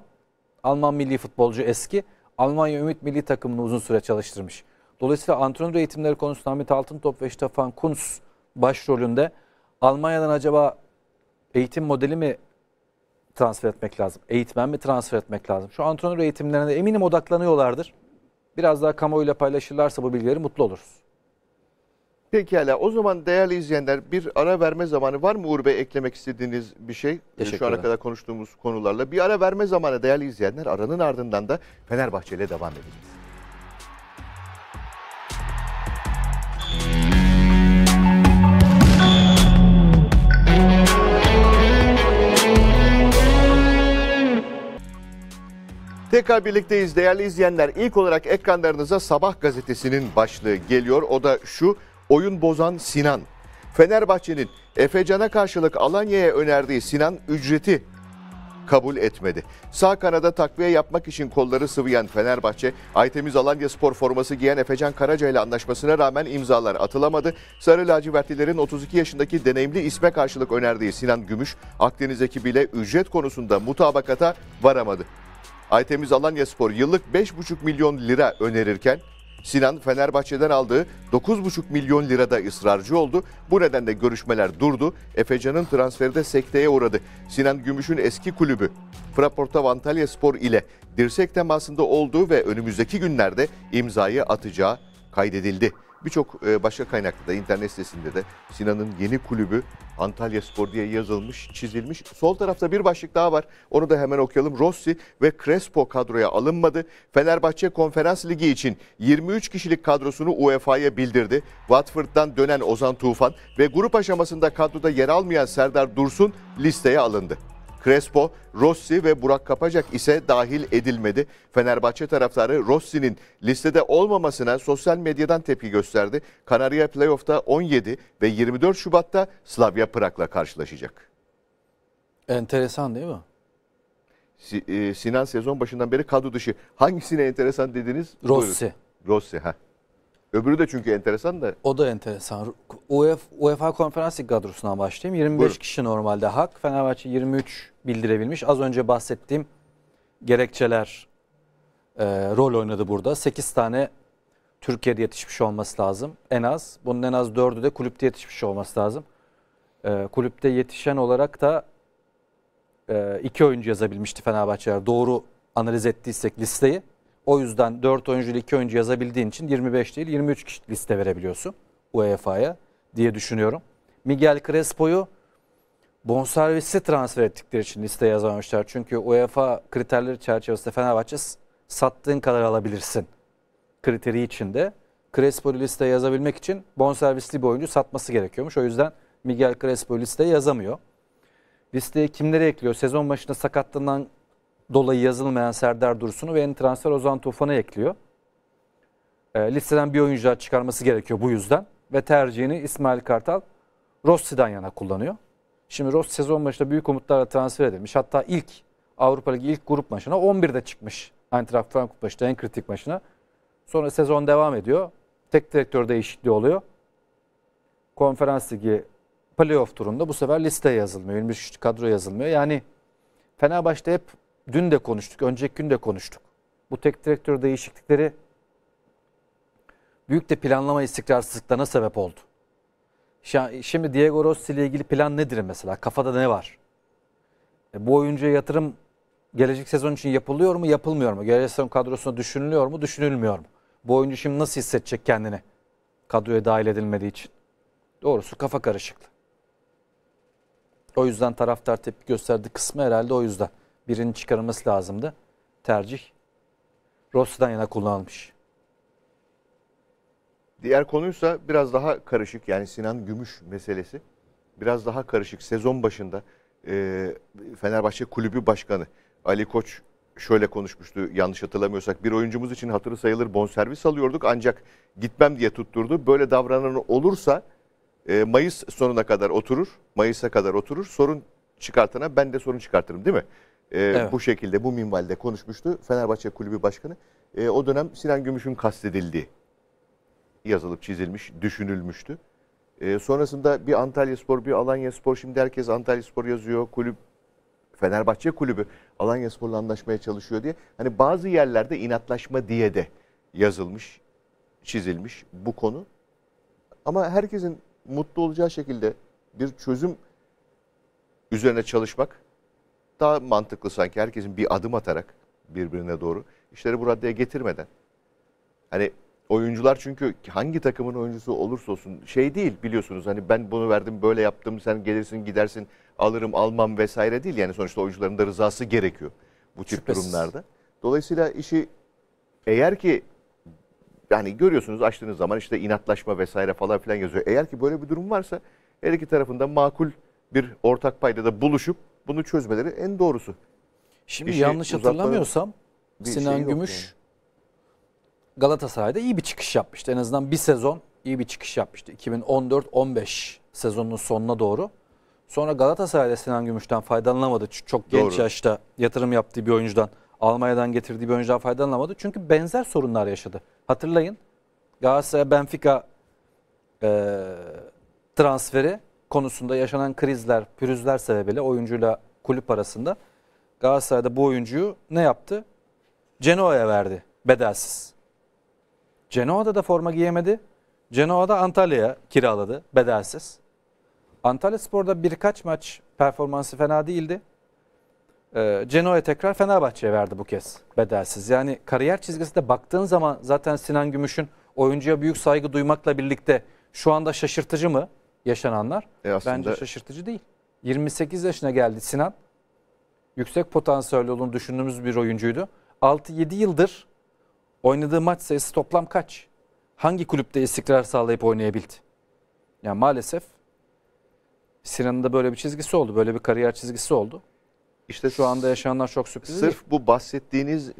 Alman milli futbolcu eski. Almanya Ümit milli takımını uzun süre çalıştırmış. Dolayısıyla antrenör eğitimleri konusunda Hamit Altıntop ve Stefan Kuntz başrolünde Almanya'dan acaba eğitim modeli mi transfer etmek lazım? Eğitmen mi transfer etmek lazım? Şu antrenör eğitimlerine eminim odaklanıyorlardır. Biraz daha kamuoyuyla paylaşırlarsa bu bilgileri mutlu oluruz. Pekala o zaman değerli izleyenler bir ara verme zamanı var mı Uğur Bey eklemek istediğiniz bir şey? Şu ana kadar konuştuğumuz konularla bir ara verme zamanı değerli izleyenler aranın ardından da Fenerbahçe ile devam edeceğiz. Tekrar birlikteyiz değerli izleyenler. İlk olarak ekranlarınıza Sabah gazetesinin başlığı geliyor. O da şu oyun bozan Sinan. Fenerbahçe'nin Efecan'a karşılık Alanya'ya önerdiği Sinan ücreti kabul etmedi. Sağ kanada takviye yapmak için kolları sıvayan Fenerbahçe, Aytemiz Alanya Spor forması giyen Efecan Karaca ile anlaşmasına rağmen imzalar atılamadı. Sarı lacivertlilerin 32 yaşındaki deneyimli isme karşılık önerdiği Sinan Gümüş, Akdeniz ekibiyle ücret konusunda mutabakata varamadı. Aytemiz Alanya Spor yıllık 5,5 milyon lira önerirken Sinan Fenerbahçe'den aldığı 9,5 milyon lirada ısrarcı oldu. Bu nedenle görüşmeler durdu. Efecan'ın transferi de sekteye uğradı. Sinan Gümüş'ün eski kulübü Fraporta Antalya Spor ile dirsek temasında olduğu ve önümüzdeki günlerde imzayı atacağı kaydedildi. Birçok e, başka kaynakta da internet sitesinde de Sinan'ın yeni kulübü Antalya Spor diye yazılmış, çizilmiş. Sol tarafta bir başlık daha var. Onu da hemen okuyalım. Rossi ve Crespo kadroya alınmadı. Fenerbahçe Konferans Ligi için 23 kişilik kadrosunu UEFA'ya bildirdi. Watford'dan dönen Ozan Tufan ve grup aşamasında kadroda yer almayan Serdar Dursun listeye alındı. Crespo, Rossi ve Burak Kapacak ise dahil edilmedi. Fenerbahçe taraftarı Rossi'nin listede olmamasına sosyal medyadan tepki gösterdi. Kanarya playoff'ta 17 ve 24 Şubat'ta Slavia Prag'la karşılaşacak. Enteresan değil mi? E, Sinan sezon başından beri kadro dışı. Hangisine enteresan dediniz? Rossi. Buyurun. Rossi ha. Öbürü de çünkü enteresan da. O da enteresan. UEFA Konferans Lig kadrosundan başlayayım. 25 Buyurun. kişi normalde hak. Fenerbahçe 23 bildirebilmiş. Az önce bahsettiğim gerekçeler e, rol oynadı burada. 8 tane Türkiye'de yetişmiş olması lazım. En az. Bunun en az 4'ü de kulüpte yetişmiş olması lazım. E, kulüpte yetişen olarak da e, iki oyuncu yazabilmişti Fenerbahçeler. Doğru analiz ettiysek listeyi. O yüzden 4 oyuncu ile 2 oyuncu yazabildiğin için 25 değil 23 kişi liste verebiliyorsun UEFA'ya diye düşünüyorum. Miguel Crespo'yu bonservisi transfer ettikleri için liste yazamamışlar. Çünkü UEFA kriterleri çerçevesinde Fenerbahçe sattığın kadar alabilirsin kriteri içinde. Crespo'yu listeye yazabilmek için bonservisli bir oyuncu satması gerekiyormuş. O yüzden Miguel Crespo listeye yazamıyor. Listeye kimleri ekliyor? Sezon başında sakatlığından dolayı yazılmayan Serdar Dursun'u ve yeni transfer Ozan Tufan'ı ekliyor. E, listeden bir oyuncu çıkarması gerekiyor bu yüzden. Ve tercihini İsmail Kartal Rossi'den yana kullanıyor. Şimdi Rossi sezon başında büyük umutlarla transfer edilmiş. Hatta ilk Avrupa Ligi ilk grup maçına 11'de çıkmış. Eintracht Frankfurt maçında en kritik maçına. Sonra sezon devam ediyor. Tek direktör değişikliği oluyor. Konferans Ligi playoff turunda bu sefer liste yazılmıyor. 23 kadro yazılmıyor. Yani Fenerbahçe hep dün de konuştuk, önceki gün de konuştuk. Bu tek direktör değişiklikleri büyük de planlama istikrarsızlıklarına sebep oldu. Şimdi Diego Rossi ile ilgili plan nedir mesela? Kafada ne var? E, bu oyuncuya yatırım gelecek sezon için yapılıyor mu, yapılmıyor mu? Gelecek sezon kadrosuna düşünülüyor mu, düşünülmüyor mu? Bu oyuncu şimdi nasıl hissedecek kendini? Kadroya dahil edilmediği için. Doğrusu kafa karışıklığı. O yüzden taraftar tepki gösterdi kısmı herhalde o yüzden birinin çıkarılması lazımdı. Tercih Rossi'den yana kullanılmış. Diğer konuysa biraz daha karışık yani Sinan Gümüş meselesi. Biraz daha karışık. Sezon başında e, Fenerbahçe Kulübü Başkanı Ali Koç şöyle konuşmuştu yanlış hatırlamıyorsak. Bir oyuncumuz için hatırı sayılır bonservis alıyorduk ancak gitmem diye tutturdu. Böyle davranan olursa e, Mayıs sonuna kadar oturur. Mayıs'a kadar oturur. Sorun çıkartana ben de sorun çıkartırım değil mi? e, evet. bu şekilde bu minvalde konuşmuştu. Fenerbahçe Kulübü Başkanı e, o dönem Sinan Gümüş'ün kastedildiği yazılıp çizilmiş, düşünülmüştü. E, sonrasında bir Antalya Spor, bir Alanya Spor. Şimdi herkes Antalya Spor yazıyor. Kulüp, Fenerbahçe Kulübü Alanya Spor'la anlaşmaya çalışıyor diye. Hani bazı yerlerde inatlaşma diye de yazılmış, çizilmiş bu konu. Ama herkesin mutlu olacağı şekilde bir çözüm üzerine çalışmak daha mantıklı sanki herkesin bir adım atarak birbirine doğru işleri bu raddeye getirmeden. Hani oyuncular çünkü hangi takımın oyuncusu olursa olsun şey değil biliyorsunuz hani ben bunu verdim böyle yaptım sen gelirsin gidersin alırım almam vesaire değil yani sonuçta oyuncuların da rızası gerekiyor bu tip Şüphesiz. durumlarda. Dolayısıyla işi eğer ki yani görüyorsunuz açtığınız zaman işte inatlaşma vesaire falan filan yazıyor. Eğer ki böyle bir durum varsa her iki tarafında makul bir ortak payda da buluşup bunu çözmeleri en doğrusu. Şimdi İşi şey yanlış hatırlamıyorsam şey Sinan Gümüş yani. Galatasaray'da iyi bir çıkış yapmıştı. En azından bir sezon iyi bir çıkış yapmıştı. 2014-15 sezonunun sonuna doğru. Sonra Galatasaray'da Sinan Gümüş'ten faydalanamadı. Çok genç doğru. yaşta yatırım yaptığı bir oyuncudan, Almanya'dan getirdiği bir oyuncudan faydalanamadı. Çünkü benzer sorunlar yaşadı. Hatırlayın Galatasaray Benfica e, transferi konusunda yaşanan krizler, pürüzler sebebiyle oyuncuyla kulüp arasında Galatasaray'da bu oyuncuyu ne yaptı? Genoa'ya verdi bedelsiz. Genoa'da da forma giyemedi. Genoa'da Antalya'ya kiraladı bedelsiz. Antalya Spor'da birkaç maç performansı fena değildi. E, Genoa'ya tekrar Fenerbahçe'ye verdi bu kez bedelsiz. Yani kariyer çizgisinde baktığın zaman zaten Sinan Gümüş'ün oyuncuya büyük saygı duymakla birlikte şu anda şaşırtıcı mı? yaşananlar e aslında... bence şaşırtıcı değil. 28 yaşına geldi Sinan. Yüksek potansiyel olduğunu düşündüğümüz bir oyuncuydu. 6-7 yıldır oynadığı maç sayısı toplam kaç? Hangi kulüpte istikrar sağlayıp oynayabildi? Yani maalesef Sinan'ın da böyle bir çizgisi oldu. Böyle bir kariyer çizgisi oldu. İşte şu anda yaşananlar çok sürpriz Sırf değil. bu bahsettiğiniz,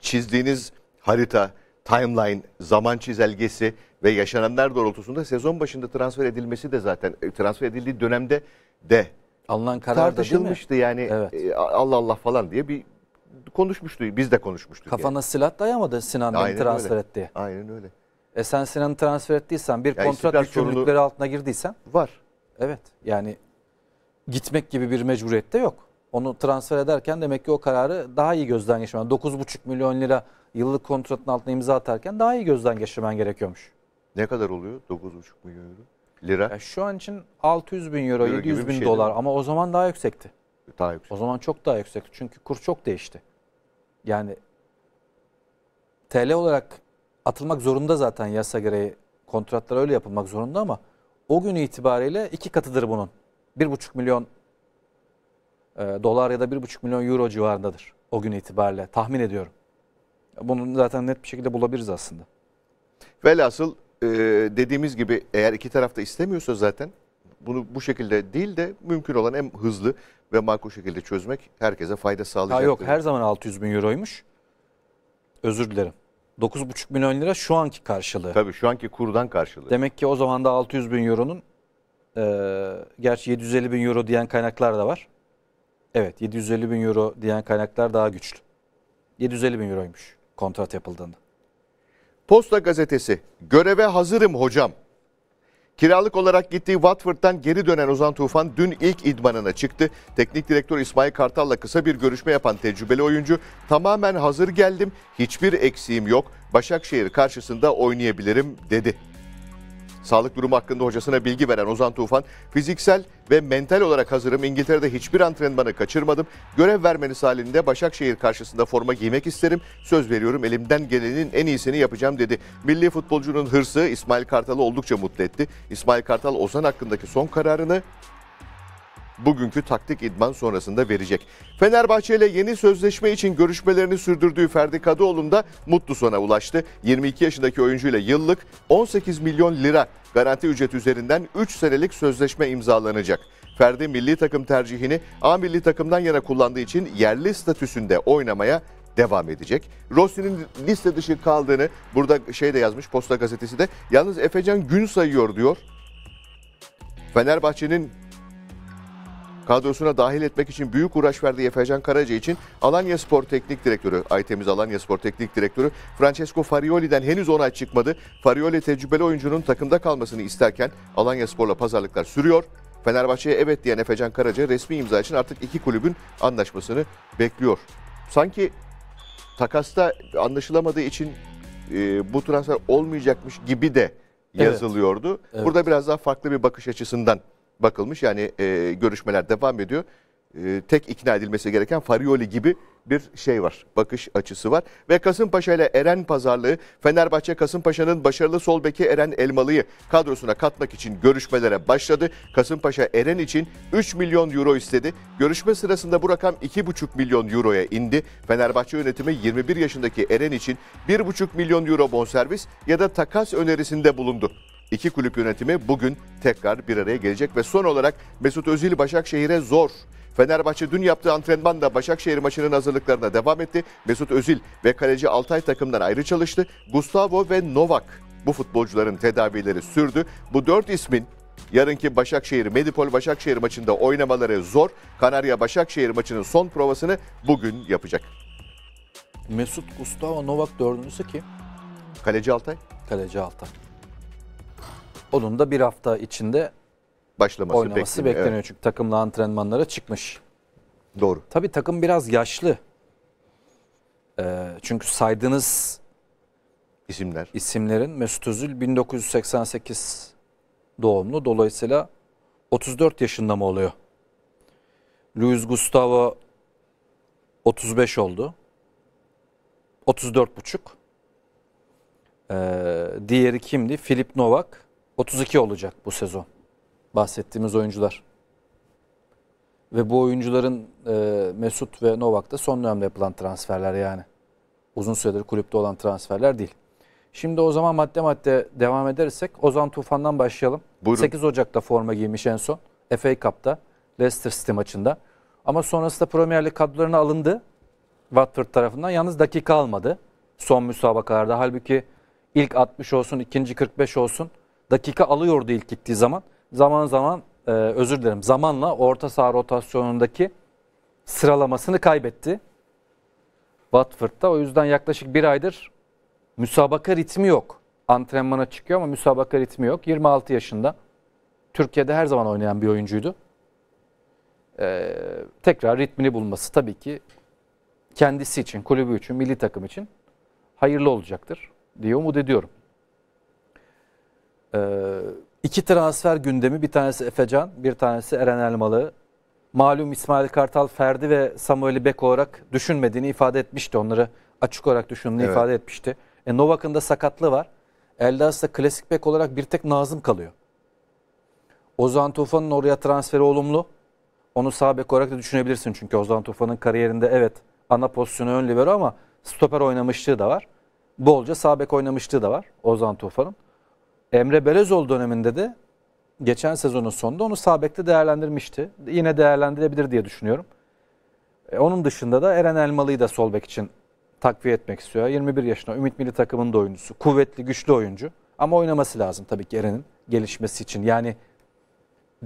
çizdiğiniz harita timeline, zaman çizelgesi ve yaşananlar doğrultusunda sezon başında transfer edilmesi de zaten e, transfer edildiği dönemde de alınan karar tartışılmıştı yani evet. e, Allah Allah falan diye bir konuşmuştu Biz de konuşmuştuk. Kafana yani. silah dayamadı Sinan Aynen transfer öyle. etti. Aynen öyle. E sen Sinan'ı transfer ettiysen bir ya kontrat yükümlülükleri altına girdiysen. Var. Evet yani gitmek gibi bir mecburiyette yok. Onu transfer ederken demek ki o kararı daha iyi gözden geçirmen. 9,5 milyon lira yıllık kontratın altına imza atarken daha iyi gözden geçirmen gerekiyormuş. Ne kadar oluyor? 9,5 milyon euro. Lira. Yani şu an için 600 bin euro, euro 700 bin şey dolar ama o zaman daha yüksekti. Daha yüksek. O zaman çok daha yüksekti çünkü kur çok değişti. Yani TL olarak atılmak zorunda zaten yasa gereği kontratlar öyle yapılmak zorunda ama o gün itibariyle iki katıdır bunun. 1,5 milyon e, dolar ya da 1,5 milyon euro civarındadır o gün itibariyle tahmin ediyorum. Bunu zaten net bir şekilde bulabiliriz aslında. Velhasıl e, dediğimiz gibi eğer iki tarafta istemiyorsa zaten bunu bu şekilde değil de mümkün olan en hızlı ve makul şekilde çözmek herkese fayda sağlayacak. Ha yok her zaman 600 bin euroymuş. Özür dilerim. 9,5 milyon lira şu anki karşılığı. Tabii şu anki kurdan karşılığı. Demek ki o zaman da 600 bin euronun e, gerçi 750 bin euro diyen kaynaklar da var. Evet 750 bin euro diyen kaynaklar daha güçlü. 750 bin euroymuş kontrat yapıldığında. Posta gazetesi göreve hazırım hocam. Kiralık olarak gittiği Watford'dan geri dönen Ozan Tufan dün ilk idmanına çıktı. Teknik direktör İsmail Kartal'la kısa bir görüşme yapan tecrübeli oyuncu tamamen hazır geldim hiçbir eksiğim yok Başakşehir karşısında oynayabilirim dedi. Sağlık durumu hakkında hocasına bilgi veren Ozan Tufan, fiziksel ve mental olarak hazırım. İngiltere'de hiçbir antrenmanı kaçırmadım. Görev vermeniz halinde Başakşehir karşısında forma giymek isterim. Söz veriyorum elimden gelenin en iyisini yapacağım dedi. Milli futbolcunun hırsı İsmail Kartal'ı oldukça mutlu etti. İsmail Kartal Ozan hakkındaki son kararını bugünkü taktik idman sonrasında verecek. Fenerbahçe ile yeni sözleşme için görüşmelerini sürdürdüğü Ferdi da mutlu sona ulaştı. 22 yaşındaki oyuncuyla yıllık 18 milyon lira garanti ücret üzerinden 3 senelik sözleşme imzalanacak. Ferdi milli takım tercihini A milli takımdan yana kullandığı için yerli statüsünde oynamaya devam edecek. Rossi'nin liste dışı kaldığını burada şey de yazmış Posta Gazetesi de. Yalnız Efecan gün sayıyor diyor. Fenerbahçe'nin kadrosuna dahil etmek için büyük uğraş verdiği Efecan Karaca için Alanya Spor Teknik Direktörü, Aytemiz Alanya Spor Teknik Direktörü Francesco Farioli'den henüz onay çıkmadı. Farioli tecrübeli oyuncunun takımda kalmasını isterken Alanya Spor'la pazarlıklar sürüyor. Fenerbahçe'ye evet diyen Efecan Karaca resmi imza için artık iki kulübün anlaşmasını bekliyor. Sanki takasta anlaşılamadığı için e, bu transfer olmayacakmış gibi de yazılıyordu. Evet. Evet. Burada biraz daha farklı bir bakış açısından bakılmış. Yani e, görüşmeler devam ediyor. E, tek ikna edilmesi gereken Farioli gibi bir şey var. Bakış açısı var. Ve Kasımpaşa ile Eren Pazarlığı, Fenerbahçe Kasımpaşa'nın başarılı sol beki Eren Elmalı'yı kadrosuna katmak için görüşmelere başladı. Kasımpaşa Eren için 3 milyon euro istedi. Görüşme sırasında bu rakam 2,5 milyon euroya indi. Fenerbahçe yönetimi 21 yaşındaki Eren için 1,5 milyon euro bonservis ya da takas önerisinde bulundu. İki kulüp yönetimi bugün tekrar bir araya gelecek ve son olarak Mesut Özil Başakşehir'e zor. Fenerbahçe dün yaptığı antrenmanla Başakşehir maçının hazırlıklarına devam etti. Mesut Özil ve kaleci Altay takımdan ayrı çalıştı. Gustavo ve Novak bu futbolcuların tedavileri sürdü. Bu dört ismin yarınki Başakşehir Medipol Başakşehir maçında oynamaları zor. Kanarya Başakşehir maçının son provasını bugün yapacak. Mesut Gustavo Novak dördüncüsü kim? Kaleci Altay. Kaleci Altay. Onun da bir hafta içinde başlaması oynaması bekleniyor. bekleniyor. Evet. Çünkü takımla antrenmanlara çıkmış. Doğru. Tabii takım biraz yaşlı. Ee, çünkü saydığınız isimler isimlerin Mesut Özil 1988 doğumlu. Dolayısıyla 34 yaşında mı oluyor? Luis Gustavo 35 oldu. 34 buçuk. Ee, diğeri kimdi? Filip Novak 32 olacak bu sezon bahsettiğimiz oyuncular. Ve bu oyuncuların e, Mesut ve Novak da son dönemde yapılan transferler yani. Uzun süredir kulüpte olan transferler değil. Şimdi o zaman madde madde devam edersek Ozan Tufan'dan başlayalım. Buyurun. 8 Ocak'ta forma giymiş en son. FA Cup'ta Leicester City maçında. Ama sonrasında Premier League kadrolarına alındı. Watford tarafından. Yalnız dakika almadı. Son müsabakalarda. Halbuki ilk 60 olsun, ikinci 45 olsun dakika alıyordu ilk gittiği zaman. Zaman zaman e, özür dilerim zamanla orta saha rotasyonundaki sıralamasını kaybetti. Watford'da o yüzden yaklaşık bir aydır müsabaka ritmi yok. Antrenmana çıkıyor ama müsabaka ritmi yok. 26 yaşında. Türkiye'de her zaman oynayan bir oyuncuydu. Ee, tekrar ritmini bulması tabii ki kendisi için, kulübü için, milli takım için hayırlı olacaktır diye umut ediyorum. Ee, iki transfer gündemi bir tanesi Efecan bir tanesi Eren Elmalı. Malum İsmail Kartal Ferdi ve Samueli Bek olarak düşünmediğini ifade etmişti. Onları açık olarak düşündüğünü evet. ifade etmişti. E, Novak'ın da sakatlığı var. Eldas'ta klasik bek olarak bir tek Nazım kalıyor. Ozan Tufan'ın oraya transferi olumlu. Onu sağ bek olarak da düşünebilirsin. Çünkü Ozan Tufan'ın kariyerinde evet ana pozisyonu ön libero ama stoper oynamışlığı da var. Bolca sağ bek oynamışlığı da var Ozan Tufan'ın. Emre Belezoğlu döneminde de geçen sezonun sonunda onu sabekte değerlendirmişti. Yine değerlendirebilir diye düşünüyorum. E, onun dışında da Eren Elmalı'yı da solbek için takviye etmek istiyor. 21 yaşında Ümit Milli takımının da oyuncusu. Kuvvetli, güçlü oyuncu. Ama oynaması lazım tabii ki Eren'in gelişmesi için. Yani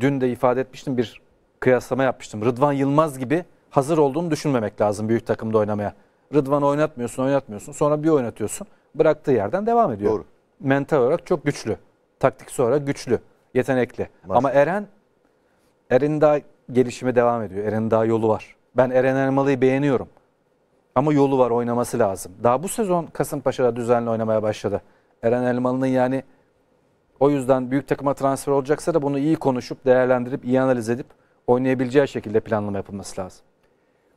dün de ifade etmiştim bir kıyaslama yapmıştım. Rıdvan Yılmaz gibi hazır olduğunu düşünmemek lazım büyük takımda oynamaya. Rıdvan oynatmıyorsun, oynatmıyorsun. Sonra bir oynatıyorsun. Bıraktığı yerden devam ediyor. Doğru mental olarak çok güçlü. taktik olarak güçlü, yetenekli. Maşallah. Ama Eren Eren'in daha gelişime devam ediyor. Eren'in daha yolu var. Ben Eren Ermalı'yı beğeniyorum. Ama yolu var oynaması lazım. Daha bu sezon Kasımpaşa'da düzenli oynamaya başladı. Eren Elmalı'nın yani o yüzden büyük takıma transfer olacaksa da bunu iyi konuşup değerlendirip iyi analiz edip oynayabileceği şekilde planlama yapılması lazım.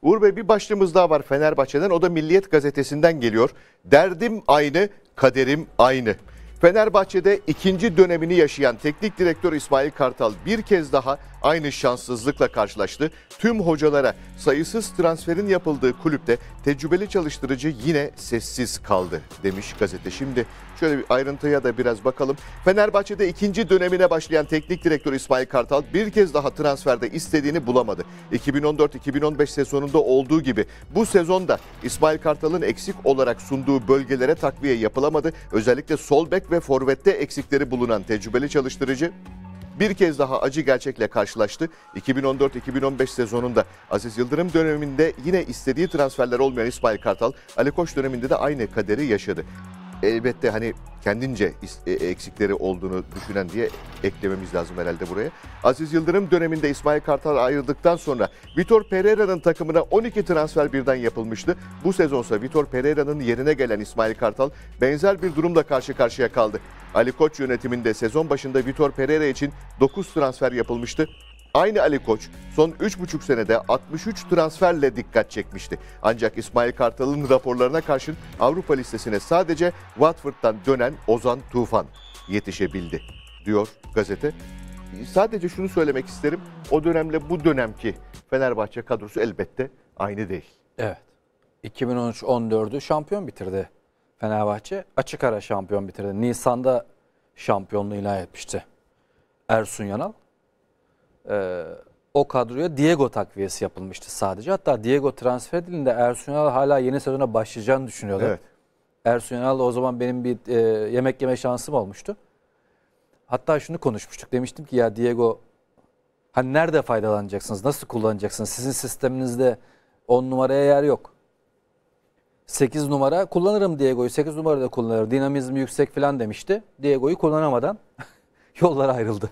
Uğur Bey bir başlığımız daha var Fenerbahçe'den. O da Milliyet Gazetesi'nden geliyor. Derdim aynı, kaderim aynı. Fenerbahçe'de ikinci dönemini yaşayan teknik direktör İsmail Kartal bir kez daha aynı şanssızlıkla karşılaştı. Tüm hocalara sayısız transferin yapıldığı kulüpte tecrübeli çalıştırıcı yine sessiz kaldı demiş gazete. Şimdi şöyle bir ayrıntıya da biraz bakalım. Fenerbahçe'de ikinci dönemine başlayan teknik direktör İsmail Kartal bir kez daha transferde istediğini bulamadı. 2014-2015 sezonunda olduğu gibi bu sezonda İsmail Kartal'ın eksik olarak sunduğu bölgelere takviye yapılamadı. Özellikle sol bek ve forvette eksikleri bulunan tecrübeli çalıştırıcı bir kez daha acı gerçekle karşılaştı. 2014-2015 sezonunda Aziz Yıldırım döneminde yine istediği transferler olmayan İsmail Kartal, Ali Koç döneminde de aynı kaderi yaşadı elbette hani kendince e, eksikleri olduğunu düşünen diye eklememiz lazım herhalde buraya. Aziz Yıldırım döneminde İsmail Kartal ayrıldıktan sonra Vitor Pereira'nın takımına 12 transfer birden yapılmıştı. Bu sezonsa Vitor Pereira'nın yerine gelen İsmail Kartal benzer bir durumla karşı karşıya kaldı. Ali Koç yönetiminde sezon başında Vitor Pereira için 9 transfer yapılmıştı. Aynı Ali Koç son 3,5 senede 63 transferle dikkat çekmişti. Ancak İsmail Kartal'ın raporlarına karşın Avrupa listesine sadece Watford'dan dönen Ozan Tufan yetişebildi diyor gazete. Sadece şunu söylemek isterim. O dönemle bu dönemki Fenerbahçe kadrosu elbette aynı değil. Evet. 2013-14'ü şampiyon bitirdi Fenerbahçe. Açık ara şampiyon bitirdi. Nisan'da şampiyonluğu ilan etmişti Ersun Yanal e, o kadroya Diego takviyesi yapılmıştı sadece. Hatta Diego transfer edildiğinde Ersun Yanal hala yeni sezona başlayacağını düşünüyordu. Evet. Ersun Yanal'la o zaman benim bir e, yemek yeme şansım olmuştu. Hatta şunu konuşmuştuk. Demiştim ki ya Diego hani nerede faydalanacaksınız? Nasıl kullanacaksınız? Sizin sisteminizde 10 numaraya yer yok. 8 numara kullanırım Diego'yu. 8 numarada kullanırım. Dinamizmi yüksek falan demişti. Diego'yu kullanamadan yollar ayrıldı.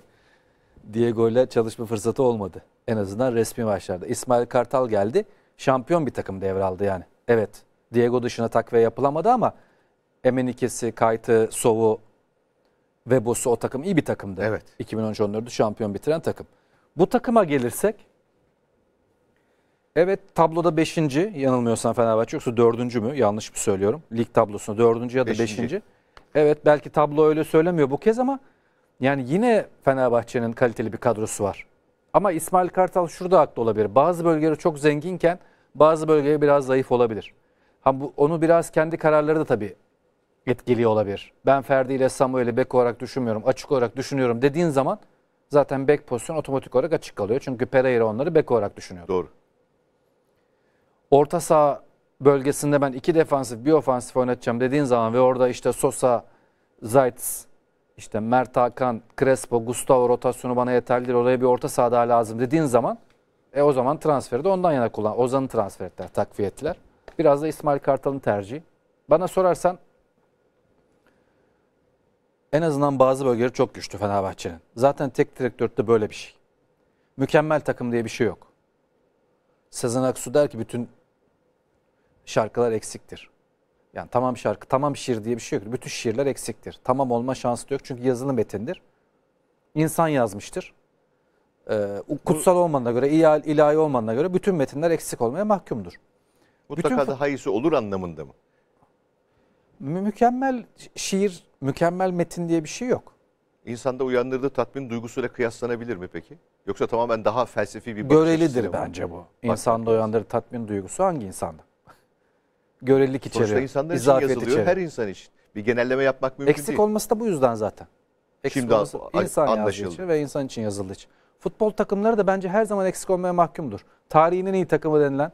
Diego ile çalışma fırsatı olmadı. En azından resmi maçlarda. İsmail Kartal geldi. Şampiyon bir takım devraldı yani. Evet Diego dışına takviye yapılamadı ama Emenike'si, Kaytı, Sovu, ve Bosu o takım iyi bir takımdı. Evet. 2013-14'ü şampiyon bitiren takım. Bu takıma gelirsek Evet tabloda 5. yanılmıyorsam Fenerbahçe yoksa 4. mü? Yanlış mı söylüyorum? Lig tablosunda 4. ya da 5. Evet belki tablo öyle söylemiyor bu kez ama yani yine Fenerbahçe'nin kaliteli bir kadrosu var. Ama İsmail Kartal şurada haklı olabilir. Bazı bölgeleri çok zenginken bazı bölgeleri biraz zayıf olabilir. Ha bu, onu biraz kendi kararları da tabii etkiliyor olabilir. Ben Ferdi ile Samuel'i bek olarak düşünmüyorum, açık olarak düşünüyorum dediğin zaman zaten bek pozisyon otomatik olarak açık kalıyor. Çünkü Pereira onları bek olarak düşünüyor. Doğru. Orta saha bölgesinde ben iki defansif bir ofansif oynatacağım dediğin zaman ve orada işte Sosa, Zaitz işte Mert Hakan, Crespo, Gustavo rotasyonu bana yeterlidir. Oraya bir orta saha daha lazım dediğin zaman e o zaman transferi de ondan yana kullan. Ozan'ı transfer ettiler, takviye ettiler. Biraz da İsmail Kartal'ın tercihi. Bana sorarsan en azından bazı bölgeleri çok güçlü Fenerbahçe'nin. Zaten tek direktörde böyle bir şey. Mükemmel takım diye bir şey yok. Sezen Aksu der ki bütün şarkılar eksiktir. Yani tamam şarkı, tamam şiir diye bir şey yok. Bütün şiirler eksiktir. Tamam olma şansı da yok çünkü yazılı metindir. İnsan yazmıştır. Ee, kutsal olmanına göre, ilahi olmanına göre bütün metinler eksik olmaya mahkumdur. Mutlaka bütün, daha iyisi olur anlamında mı? Mükemmel şiir, mükemmel metin diye bir şey yok. İnsanda uyandırdığı tatmin duygusuyla kıyaslanabilir mi peki? Yoksa tamamen daha felsefi bir bakış Görelidir bence bu. İnsanda uyandırdığı tatmin duygusu hangi insanda? görelilik içeriyor. Sonuçta insanlar için yazılıyor. Içeriyor. Her insan için. Bir genelleme yapmak mümkün Eksik değil. Eksik olması da bu yüzden zaten. Eksik Şimdi olması, insan anlaşıldı. yazdığı için ve insan için yazıldığı için. Futbol takımları da bence her zaman eksik olmaya mahkumdur. Tarihin en iyi takımı denilen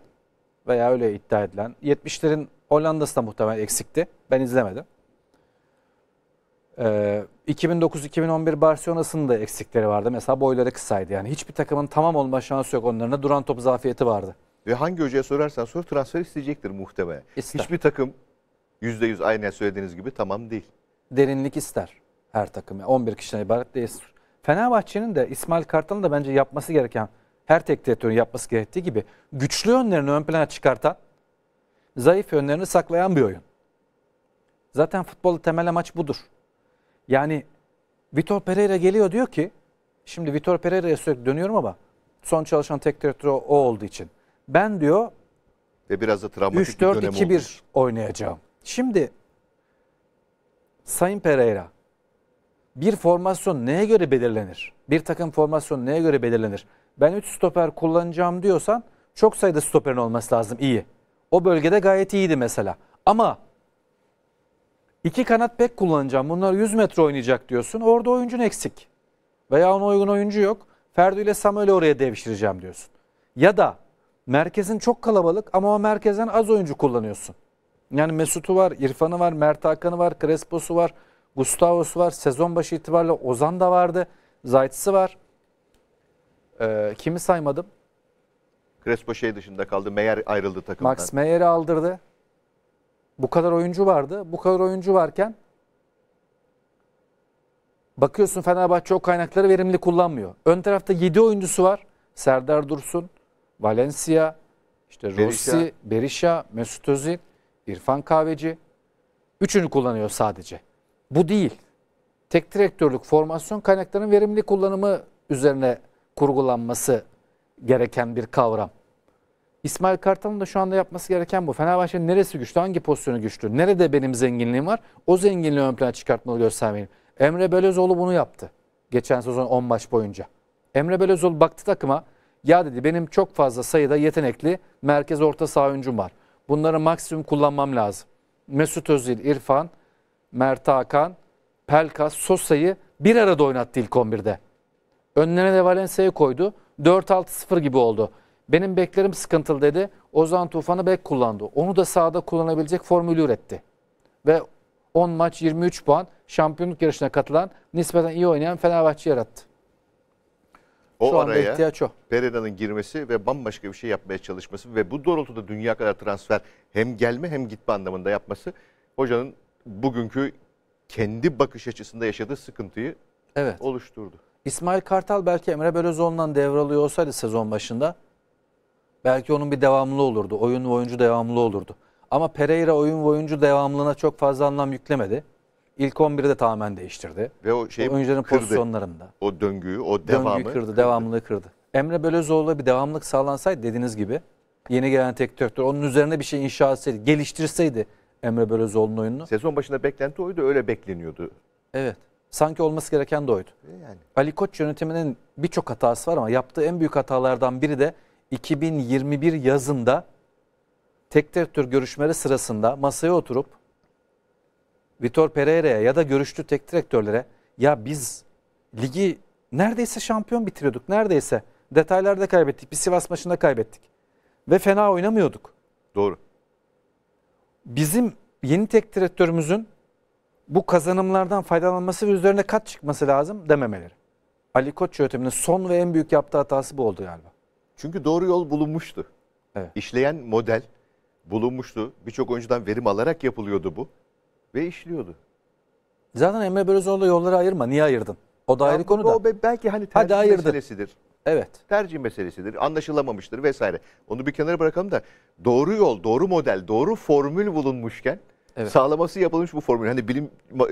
veya öyle iddia edilen 70'lerin Hollanda'sı da muhtemelen eksikti. Ben izlemedim. Ee, 2009-2011 Barcelona'sının da eksikleri vardı. Mesela boyları kısaydı. Yani hiçbir takımın tamam olma şansı yok onların da. Duran top zafiyeti vardı. Ve hangi hocaya sorarsan sor transfer isteyecektir muhtemelen. İster. Hiçbir takım %100 aynı söylediğiniz gibi tamam değil. Derinlik ister her takım. Yani 11 kişiden ibaret değil. Fenerbahçe'nin de İsmail Kartal'ın da bence yapması gereken her tek direktörün yapması gerektiği gibi güçlü yönlerini ön plana çıkartan, zayıf yönlerini saklayan bir oyun. Zaten futbol temel amaç budur. Yani Vitor Pereira geliyor diyor ki, şimdi Vitor Pereira'ya sürekli dönüyorum ama son çalışan tek direktör o olduğu için. Ben diyor ve biraz da travmatik 3-4-2-1 oynayacağım. Şimdi Sayın Pereira bir formasyon neye göre belirlenir? Bir takım formasyon neye göre belirlenir? Ben 3 stoper kullanacağım diyorsan çok sayıda stoperin olması lazım iyi. O bölgede gayet iyiydi mesela. Ama iki kanat pek kullanacağım. Bunlar 100 metre oynayacak diyorsun. Orada oyuncun eksik. Veya ona uygun oyuncu yok. Ferdi ile Samuel'i oraya devşireceğim diyorsun. Ya da merkezin çok kalabalık ama o merkezden az oyuncu kullanıyorsun. Yani Mesut'u var, İrfan'ı var, Mert Hakan'ı var, Crespo'su var, Gustavo'su var. Sezon başı itibariyle Ozan da vardı. Zayt'sı var. Ee, kimi saymadım? Crespo şey dışında kaldı. Meyer ayrıldı takımdan. Max Meyer'i aldırdı. Bu kadar oyuncu vardı. Bu kadar oyuncu varken bakıyorsun Fenerbahçe o kaynakları verimli kullanmıyor. Ön tarafta 7 oyuncusu var. Serdar Dursun, Valencia, işte Rossi, Berisha, Berisha Mesut Özil, İrfan Kahveci. Üçünü kullanıyor sadece. Bu değil. Tek direktörlük formasyon kaynaklarının verimli kullanımı üzerine kurgulanması gereken bir kavram. İsmail Kartal'ın da şu anda yapması gereken bu. Fenerbahçe'nin neresi güçlü, hangi pozisyonu güçlü, nerede benim zenginliğim var o zenginliği ön plana çıkartmalı göstermeliyim. Emre Belözoğlu bunu yaptı geçen sezon 10 maç boyunca. Emre Belözoğlu baktı takıma ya dedi benim çok fazla sayıda yetenekli merkez orta saha oyuncum var. Bunları maksimum kullanmam lazım. Mesut Özil, İrfan, Mert Hakan, Pelkas, Sosa'yı bir arada oynattı ilk 11'de. Önlerine de Valencia'yı koydu. 4-6-0 gibi oldu. Benim beklerim sıkıntılı dedi. Ozan Tufan'ı bek kullandı. Onu da sahada kullanabilecek formülü üretti. Ve 10 maç 23 puan şampiyonluk yarışına katılan nispeten iyi oynayan Fenerbahçe yarattı. O Şu araya anda ihtiyaç o. Pereira'nın girmesi ve bambaşka bir şey yapmaya çalışması ve bu doğrultuda dünya kadar transfer hem gelme hem gitme anlamında yapması hocanın bugünkü kendi bakış açısında yaşadığı sıkıntıyı evet. oluşturdu. İsmail Kartal belki Emre Belözoğlu'ndan devralıyor olsaydı sezon başında belki onun bir devamlı olurdu. Oyun ve oyuncu devamlı olurdu. Ama Pereira oyun ve oyuncu devamlılığına çok fazla anlam yüklemedi. İlk 11'i de tamamen değiştirdi. Ve o şey o oyuncuların kırdı. pozisyonlarında. O döngüyü, o devamı. Döngüyü kırdı, kırdı. devamlılığı kırdı. Emre Belözoğlu'na bir devamlılık sağlansaydı dediğiniz gibi yeni gelen tek direktör onun üzerine bir şey inşa etseydi, geliştirseydi Emre Belözoğlu'nun oyununu. Sezon başında beklenti oydu, öyle bekleniyordu. Evet. Sanki olması gereken de oydu. E yani. Ali Koç yönetiminin birçok hatası var ama yaptığı en büyük hatalardan biri de 2021 yazında tek direktör görüşmeleri sırasında masaya oturup Vitor Pereira'ya ya da görüştüğü tek direktörlere ya biz ligi neredeyse şampiyon bitiriyorduk. Neredeyse detaylarda kaybettik. Bir Sivas maçında kaybettik. Ve fena oynamıyorduk. Doğru. Bizim yeni tek direktörümüzün bu kazanımlardan faydalanması ve üzerine kat çıkması lazım dememeleri. Ali Koç yönetiminin son ve en büyük yaptığı hatası bu oldu galiba. Çünkü doğru yol bulunmuştu. Evet. İşleyen model bulunmuştu. Birçok oyuncudan verim alarak yapılıyordu bu. Ve işliyordu. Zaten Emre Belözoğlu yolları ayırma. Niye ayırdın? O da ayrı konu da. O belki hani tercih Hadi meselesidir. Evet. Tercih meselesidir, anlaşılamamıştır vesaire. Onu bir kenara bırakalım da doğru yol, doğru model, doğru formül bulunmuşken evet. sağlaması yapılmış bu formül. Hani bilim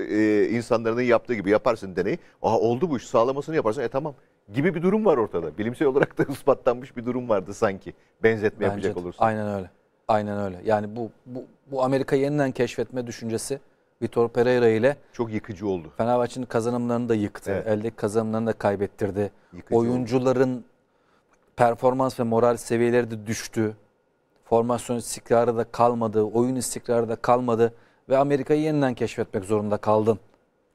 e, insanlarının yaptığı gibi yaparsın deneyi. Aha oldu bu iş, sağlamasını yaparsın. E tamam gibi bir durum var ortada. Bilimsel olarak da ispatlanmış bir durum vardı sanki. Benzetme Bence yapacak de. Aynen öyle. Aynen öyle. Yani bu bu bu Amerika yeniden keşfetme düşüncesi Vitor Pereira ile çok yıkıcı oldu. Fenerbahçe'nin kazanımlarını da yıktı. Evet. Eldeki kazanımlarını da kaybettirdi. Yıkıcı Oyuncuların oldu. performans ve moral seviyeleri de düştü. Formasyon istikrarı da kalmadı. Oyun istikrarı da kalmadı. Ve Amerika'yı yeniden keşfetmek zorunda kaldın.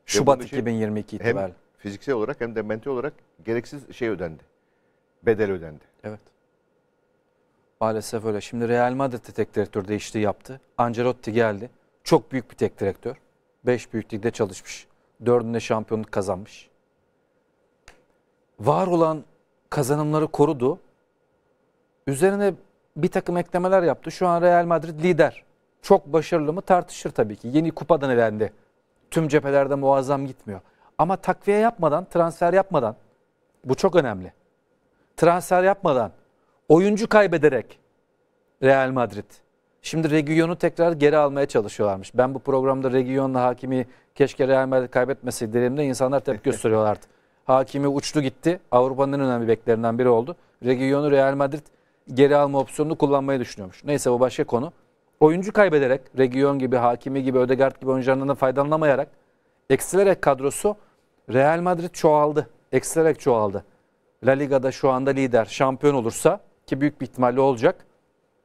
Şubat şey- için, 2022 itibariyle. Hem fiziksel olarak hem de mental olarak gereksiz şey ödendi. Bedel ödendi. Evet. Maalesef öyle. Şimdi Real Madrid'de tek direktör değişti yaptı. Ancelotti geldi. Çok büyük bir tek direktör. beş büyük ligde çalışmış. dördünde şampiyonluk kazanmış. Var olan kazanımları korudu. Üzerine bir takım eklemeler yaptı. Şu an Real Madrid lider. Çok başarılı mı tartışır tabii ki. Yeni kupadan elendi. Tüm cephelerde muazzam gitmiyor. Ama takviye yapmadan, transfer yapmadan bu çok önemli. Transfer yapmadan, oyuncu kaybederek Real Madrid Şimdi Region'u tekrar geri almaya çalışıyorlarmış. Ben bu programda Region'la Hakimi keşke Real Madrid kaybetmeseydi dediğimde insanlar tepki gösteriyorlardı. Hakimi uçtu gitti. Avrupa'nın en önemli beklerinden biri oldu. Region'u Real Madrid geri alma opsiyonunu kullanmayı düşünüyormuş. Neyse bu başka konu. Oyuncu kaybederek Region gibi, Hakimi gibi, Ödegard gibi oyuncularından faydalanamayarak eksilerek kadrosu Real Madrid çoğaldı. Eksilerek çoğaldı. La Liga'da şu anda lider, şampiyon olursa ki büyük bir ihtimalle olacak.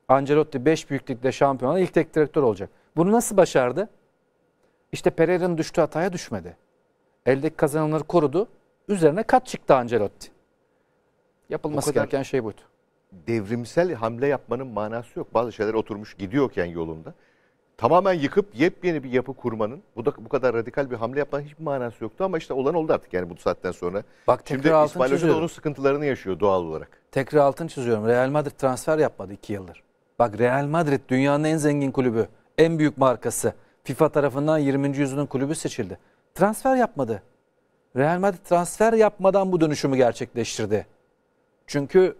Ancelotti 5 büyüklükte şampiyonlar ilk tek direktör olacak. Bunu nasıl başardı? İşte Pereira'nın düştüğü hataya düşmedi. Eldeki kazanımları korudu. Üzerine kat çıktı Ancelotti. Yapılması gereken şey buydu. Devrimsel hamle yapmanın manası yok. Bazı şeyler oturmuş gidiyorken yolunda. Tamamen yıkıp yepyeni bir yapı kurmanın, bu da bu kadar radikal bir hamle yapmanın hiçbir manası yoktu ama işte olan oldu artık yani bu saatten sonra. Bak tekrar Şimdi altın İsmail Hoca da onun sıkıntılarını yaşıyor doğal olarak. Tekrar altın çiziyorum. Real Madrid transfer yapmadı iki yıldır. Bak Real Madrid dünyanın en zengin kulübü, en büyük markası. FIFA tarafından 20. yüzyılın kulübü seçildi. Transfer yapmadı. Real Madrid transfer yapmadan bu dönüşümü gerçekleştirdi. Çünkü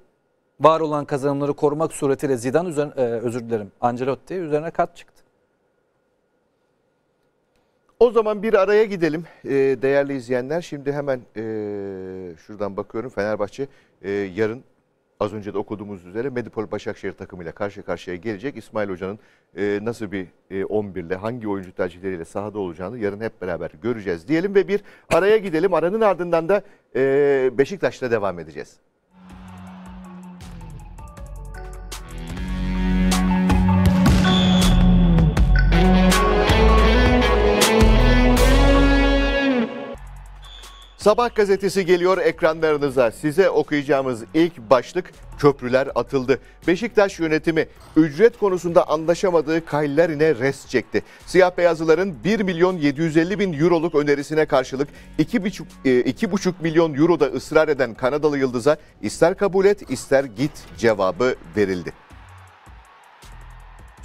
var olan kazanımları korumak suretiyle Zidane üzerine, özür dilerim Ancelotti üzerine kat çıktı. O zaman bir araya gidelim e, değerli izleyenler. Şimdi hemen e, şuradan bakıyorum Fenerbahçe e, yarın az önce de okuduğumuz üzere Medipol Başakşehir takımıyla karşı karşıya gelecek. İsmail Hoca'nın e, nasıl bir e, 11 ile hangi oyuncu tercihleriyle sahada olacağını yarın hep beraber göreceğiz diyelim ve bir araya gidelim. Aranın ardından da e, Beşiktaş'ta devam edeceğiz. Sabah gazetesi geliyor ekranlarınıza. Size okuyacağımız ilk başlık köprüler atıldı. Beşiktaş yönetimi ücret konusunda anlaşamadığı Kaylerine res çekti. Siyah beyazıların 1 milyon 750 bin euroluk önerisine karşılık 2,5, 2,5 e, milyon euroda ısrar eden Kanadalı Yıldız'a ister kabul et ister git cevabı verildi.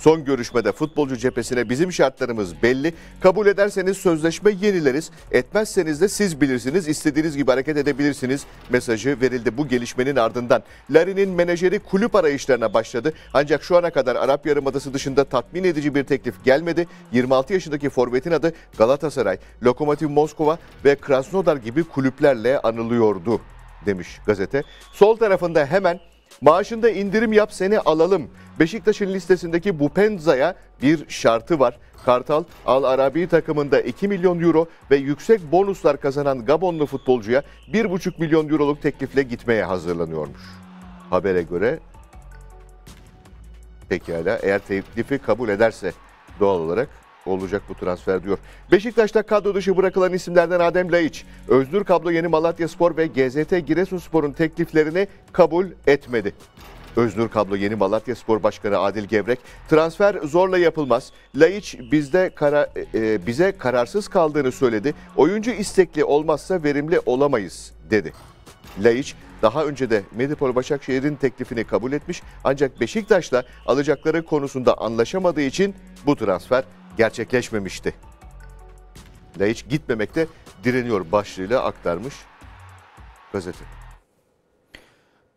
Son görüşmede futbolcu cephesine bizim şartlarımız belli. Kabul ederseniz sözleşme yenileriz. Etmezseniz de siz bilirsiniz. İstediğiniz gibi hareket edebilirsiniz. Mesajı verildi bu gelişmenin ardından. Larry'nin menajeri kulüp arayışlarına başladı. Ancak şu ana kadar Arap Yarımadası dışında tatmin edici bir teklif gelmedi. 26 yaşındaki forvetin adı Galatasaray, Lokomotiv Moskova ve Krasnodar gibi kulüplerle anılıyordu demiş gazete. Sol tarafında hemen Maaşında indirim yap seni alalım. Beşiktaş'ın listesindeki Bupenza'ya bir şartı var. Kartal, Al Arabi takımında 2 milyon euro ve yüksek bonuslar kazanan Gabonlu futbolcuya 1,5 milyon euroluk teklifle gitmeye hazırlanıyormuş. Habere göre pekala eğer teklifi kabul ederse doğal olarak olacak bu transfer diyor. Beşiktaş'ta kadro dışı bırakılan isimlerden Adem Laiç, Öznür Kablo Yeni Malatya Spor ve GZT Giresunspor'un tekliflerini kabul etmedi. Öznür Kablo Yeni Malatya Spor Başkanı Adil Gevrek, transfer zorla yapılmaz. Laiç bizde kara, e, e, bize kararsız kaldığını söyledi. Oyuncu istekli olmazsa verimli olamayız dedi. Laiç daha önce de Medipol Başakşehir'in teklifini kabul etmiş ancak Beşiktaş'la alacakları konusunda anlaşamadığı için bu transfer gerçekleşmemişti. hiç gitmemekte direniyor başlığıyla aktarmış gazete.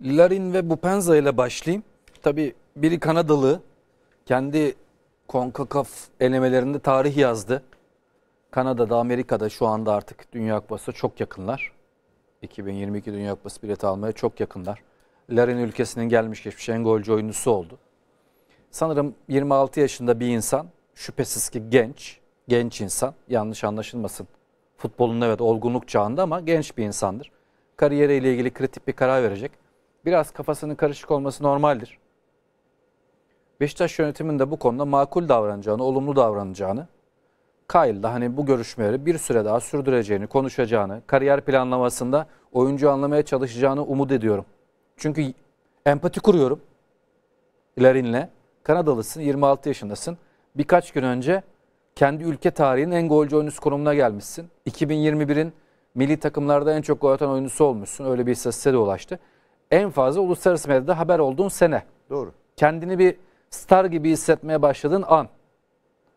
Larin ve Bupenza ile başlayayım. Tabii biri Kanadalı kendi CONCACAF elemelerinde tarih yazdı. Kanada'da, Amerika'da şu anda artık Dünya Kupası çok yakınlar. 2022 Dünya Kupası bileti almaya çok yakınlar. Larin ülkesinin gelmiş geçmiş en golcü oyuncusu oldu. Sanırım 26 yaşında bir insan şüphesiz ki genç, genç insan yanlış anlaşılmasın. Futbolun evet olgunluk çağında ama genç bir insandır. Kariyeriyle ilgili kritik bir karar verecek. Biraz kafasının karışık olması normaldir. Beşiktaş yönetiminde bu konuda makul davranacağını, olumlu davranacağını, Kyle'da hani bu görüşmeleri bir süre daha sürdüreceğini, konuşacağını, kariyer planlamasında oyuncu anlamaya çalışacağını umut ediyorum. Çünkü empati kuruyorum. Larin'le. Kanadalısın, 26 yaşındasın birkaç gün önce kendi ülke tarihinin en golcü oyuncusu konumuna gelmişsin. 2021'in milli takımlarda en çok gol atan oyuncusu olmuşsun. Öyle bir istatistiğe de ulaştı. En fazla uluslararası medyada haber olduğun sene. Doğru. Kendini bir star gibi hissetmeye başladığın an.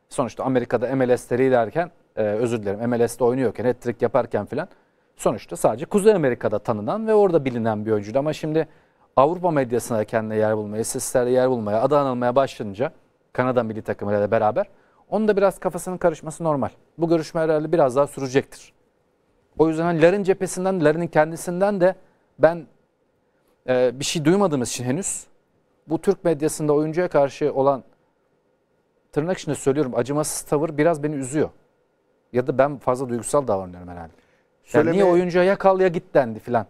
Sonuçta Amerika'da MLS'leri ilerken, e, özür dilerim MLS'de oynuyorken, hat yaparken filan. Sonuçta sadece Kuzey Amerika'da tanınan ve orada bilinen bir oyuncuydu. Ama şimdi Avrupa medyasına kendine yer bulmaya, seslerde yer bulmaya, adı anılmaya başlayınca Kanada milli takımıyla beraber. Onun da biraz kafasının karışması normal. Bu görüşme herhalde biraz daha sürecektir. O yüzden hani Lar'ın cephesinden, Lar'ın kendisinden de ben e, bir şey duymadığımız için henüz bu Türk medyasında oyuncuya karşı olan tırnak içinde söylüyorum acımasız tavır biraz beni üzüyor. Ya da ben fazla duygusal davranıyorum herhalde. Söylemeye... Yani niye oyuncuya yakal ya git dendi filan.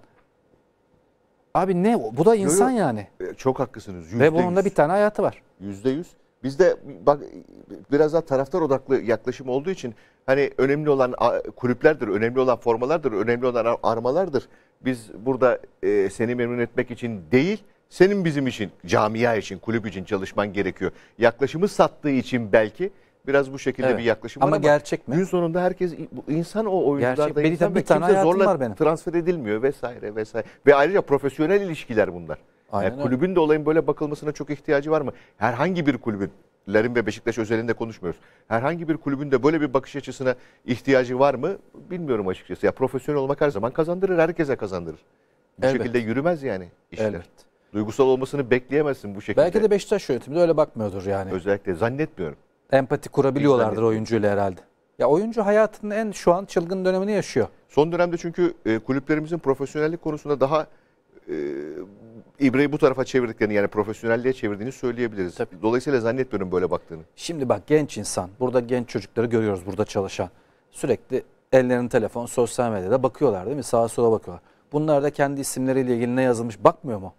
Abi ne bu da insan yo, yo. yani. E, çok haklısınız. %100. Ve bunun da bir tane hayatı var. Yüzde yüz. Bizde bak biraz daha taraftar odaklı yaklaşım olduğu için hani önemli olan kulüplerdir, önemli olan formalardır, önemli olan armalardır. Biz burada e, seni memnun etmek için değil, senin bizim için, camia için, kulüp için çalışman gerekiyor. Yaklaşımı sattığı için belki biraz bu şekilde evet. bir yaklaşım ama var ama gerçek mi? Gün sonunda herkes insan o oyuncularda gerçek. Benim insan bir tane zorla var benim. transfer edilmiyor vesaire vesaire. Ve ayrıca profesyonel ilişkiler bunlar. Aynen kulübün de olayın böyle bakılmasına çok ihtiyacı var mı? Herhangi bir kulübün, Lerin ve Beşiktaş özelinde konuşmuyoruz. Herhangi bir kulübün de böyle bir bakış açısına ihtiyacı var mı? Bilmiyorum açıkçası. Ya profesyonel olmak her zaman kazandırır, herkese kazandırır. Bu Elbet. şekilde yürümez yani işler. Elbet. Duygusal olmasını bekleyemezsin bu şekilde. Belki de Beşiktaş yönetimi de öyle bakmıyordur yani. Özellikle zannetmiyorum. Empati kurabiliyorlardır oyuncuyla herhalde. Ya oyuncu hayatının en şu an çılgın dönemini yaşıyor. Son dönemde çünkü e, kulüplerimizin profesyonellik konusunda daha e, İbre'yi bu tarafa çevirdiklerini yani profesyonelliğe çevirdiğini söyleyebiliriz. Tabii. Dolayısıyla zannetmiyorum böyle baktığını. Şimdi bak genç insan, burada genç çocukları görüyoruz burada çalışan. Sürekli ellerinin telefon, sosyal medyada bakıyorlar değil mi? Sağa sola bakıyorlar. Bunlar da kendi isimleriyle ilgili ne yazılmış bakmıyor mu?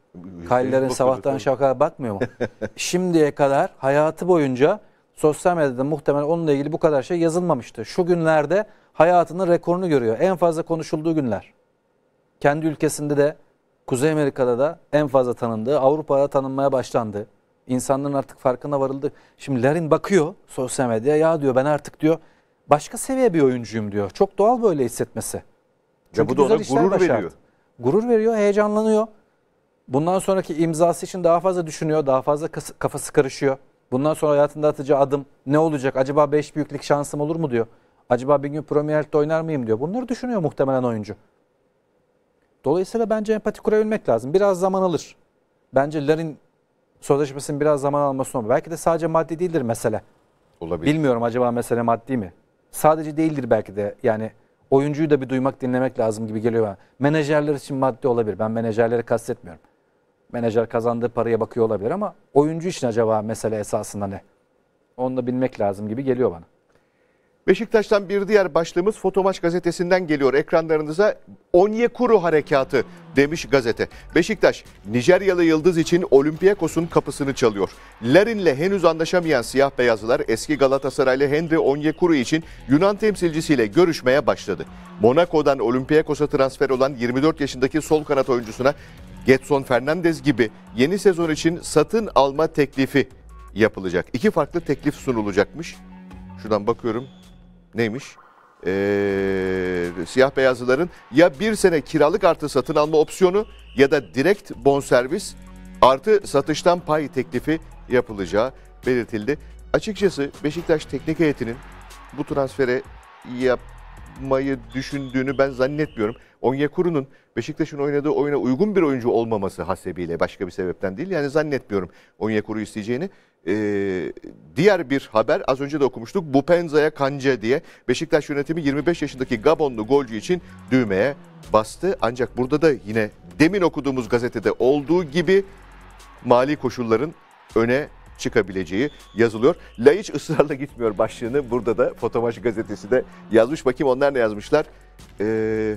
Kallerin sabahtan şaka bakmıyor mu? Şimdiye kadar hayatı boyunca sosyal medyada muhtemelen onunla ilgili bu kadar şey yazılmamıştı. Şu günlerde hayatının rekorunu görüyor. En fazla konuşulduğu günler. Kendi ülkesinde de Kuzey Amerika'da da en fazla tanındı. Avrupa'da tanınmaya başlandı. İnsanların artık farkına varıldı. Şimdi Larin bakıyor sosyal medyaya ya diyor ben artık diyor başka seviye bir oyuncuyum diyor. Çok doğal böyle hissetmesi. Çünkü bu da ona gurur başardı. veriyor. Gurur veriyor, heyecanlanıyor. Bundan sonraki imzası için daha fazla düşünüyor, daha fazla kafası karışıyor. Bundan sonra hayatında atacağı adım ne olacak? Acaba 5 büyüklük şansım olur mu diyor. Acaba bir gün Premier Lig'de oynar mıyım diyor. Bunları düşünüyor muhtemelen oyuncu. Dolayısıyla bence empati kurabilmek lazım. Biraz zaman alır. Bence Larin sözleşmesinin biraz zaman alması normal. Belki de sadece maddi değildir mesele. Olabilir. Bilmiyorum acaba mesele maddi mi? Sadece değildir belki de. Yani oyuncuyu da bir duymak dinlemek lazım gibi geliyor bana. Menajerler için maddi olabilir. Ben menajerleri kastetmiyorum. Menajer kazandığı paraya bakıyor olabilir ama oyuncu için acaba mesele esasında ne? Onu da bilmek lazım gibi geliyor bana. Beşiktaş'tan bir diğer başlığımız Fotomaç gazetesinden geliyor. Ekranlarınıza Onyekuru harekatı demiş gazete. Beşiktaş, Nijeryalı yıldız için Olympiakos'un kapısını çalıyor. Larin'le henüz anlaşamayan siyah beyazlılar eski Galatasaraylı Henry Onyekuru için Yunan temsilcisiyle görüşmeye başladı. Monaco'dan Olympiakos'a transfer olan 24 yaşındaki sol kanat oyuncusuna Getson Fernandez gibi yeni sezon için satın alma teklifi yapılacak. İki farklı teklif sunulacakmış. Şuradan bakıyorum Neymiş? Ee, siyah beyazlıların ya bir sene kiralık artı satın alma opsiyonu ya da direkt bonservis artı satıştan pay teklifi yapılacağı belirtildi. Açıkçası Beşiktaş teknik heyetinin bu transfere yapmayı düşündüğünü ben zannetmiyorum. Onyekuru'nun Beşiktaş'ın oynadığı oyuna uygun bir oyuncu olmaması hasebiyle başka bir sebepten değil. Yani zannetmiyorum Onyekuru isteyeceğini e, diğer bir haber az önce de okumuştuk. Bupenza'ya Kanca diye Beşiktaş yönetimi 25 yaşındaki Gabonlu golcü için düğmeye bastı. Ancak burada da yine demin okuduğumuz gazetede olduğu gibi mali koşulların öne çıkabileceği yazılıyor. Laiç ısrarla gitmiyor başlığını burada da Fotomaç gazetesi de yazmış. Bakayım onlar ne yazmışlar. Eee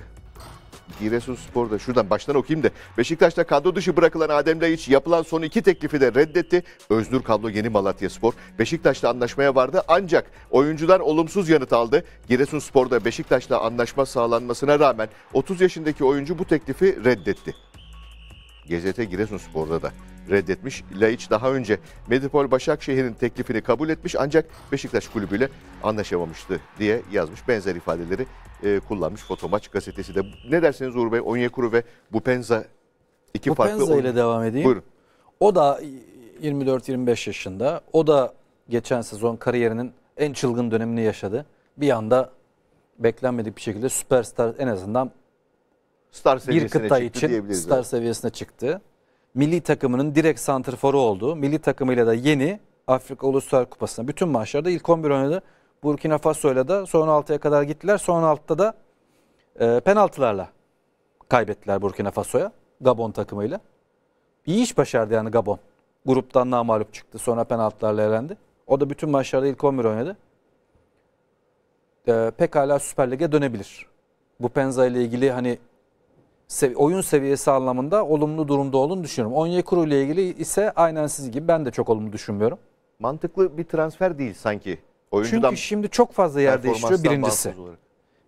Giresunspor'da şuradan baştan okuyayım da Beşiktaş'ta kadro dışı bırakılan Adem Laiç yapılan son iki teklifi de reddetti. Özgür Kablo Yeni Malatya Spor Beşiktaş'la anlaşmaya vardı ancak oyuncu'dan olumsuz yanıt aldı. Giresunspor'da Beşiktaş'ta anlaşma sağlanmasına rağmen 30 yaşındaki oyuncu bu teklifi reddetti. GZT Giresunspor'da da reddetmiş. Laiç daha önce Medipol Başakşehir'in teklifini kabul etmiş ancak Beşiktaş kulübüyle anlaşamamıştı diye yazmış. Benzer ifadeleri e, kullanmış Fotomaç gazetesi de. Ne dersiniz Uğur Bey? Onyekuru ve Bupenza iki Bupenza farklı... Bupenza ile oyun... devam edeyim. Buyurun. O da 24-25 yaşında. O da geçen sezon kariyerinin en çılgın dönemini yaşadı. Bir anda beklenmedik bir şekilde süperstar en azından star bir kıta çıktı için Star seviyesine çıktı. Milli takımının direkt santrforu oldu. Milli takımıyla da yeni Afrika Uluslar Kupası'nda bütün maçlarda ilk 11 oynadı. Burkina Faso'yla da son 6'ya kadar gittiler. Son 6'da da e, penaltılarla kaybettiler Burkina Faso'ya. Gabon takımıyla. İyi iş başardı yani Gabon. Gruptan namalup çıktı. Sonra penaltılarla elendi. O da bütün maçlarda ilk 11 oynadı. E, pekala Süper Lig'e dönebilir. Bu Penza ile ilgili hani oyun seviyesi anlamında olumlu durumda olduğunu düşünüyorum. Onyekuru ile ilgili ise aynen siz gibi ben de çok olumlu düşünmüyorum. Mantıklı bir transfer değil sanki. Oyuncudan Çünkü şimdi çok fazla yer değiştiriyor birincisi.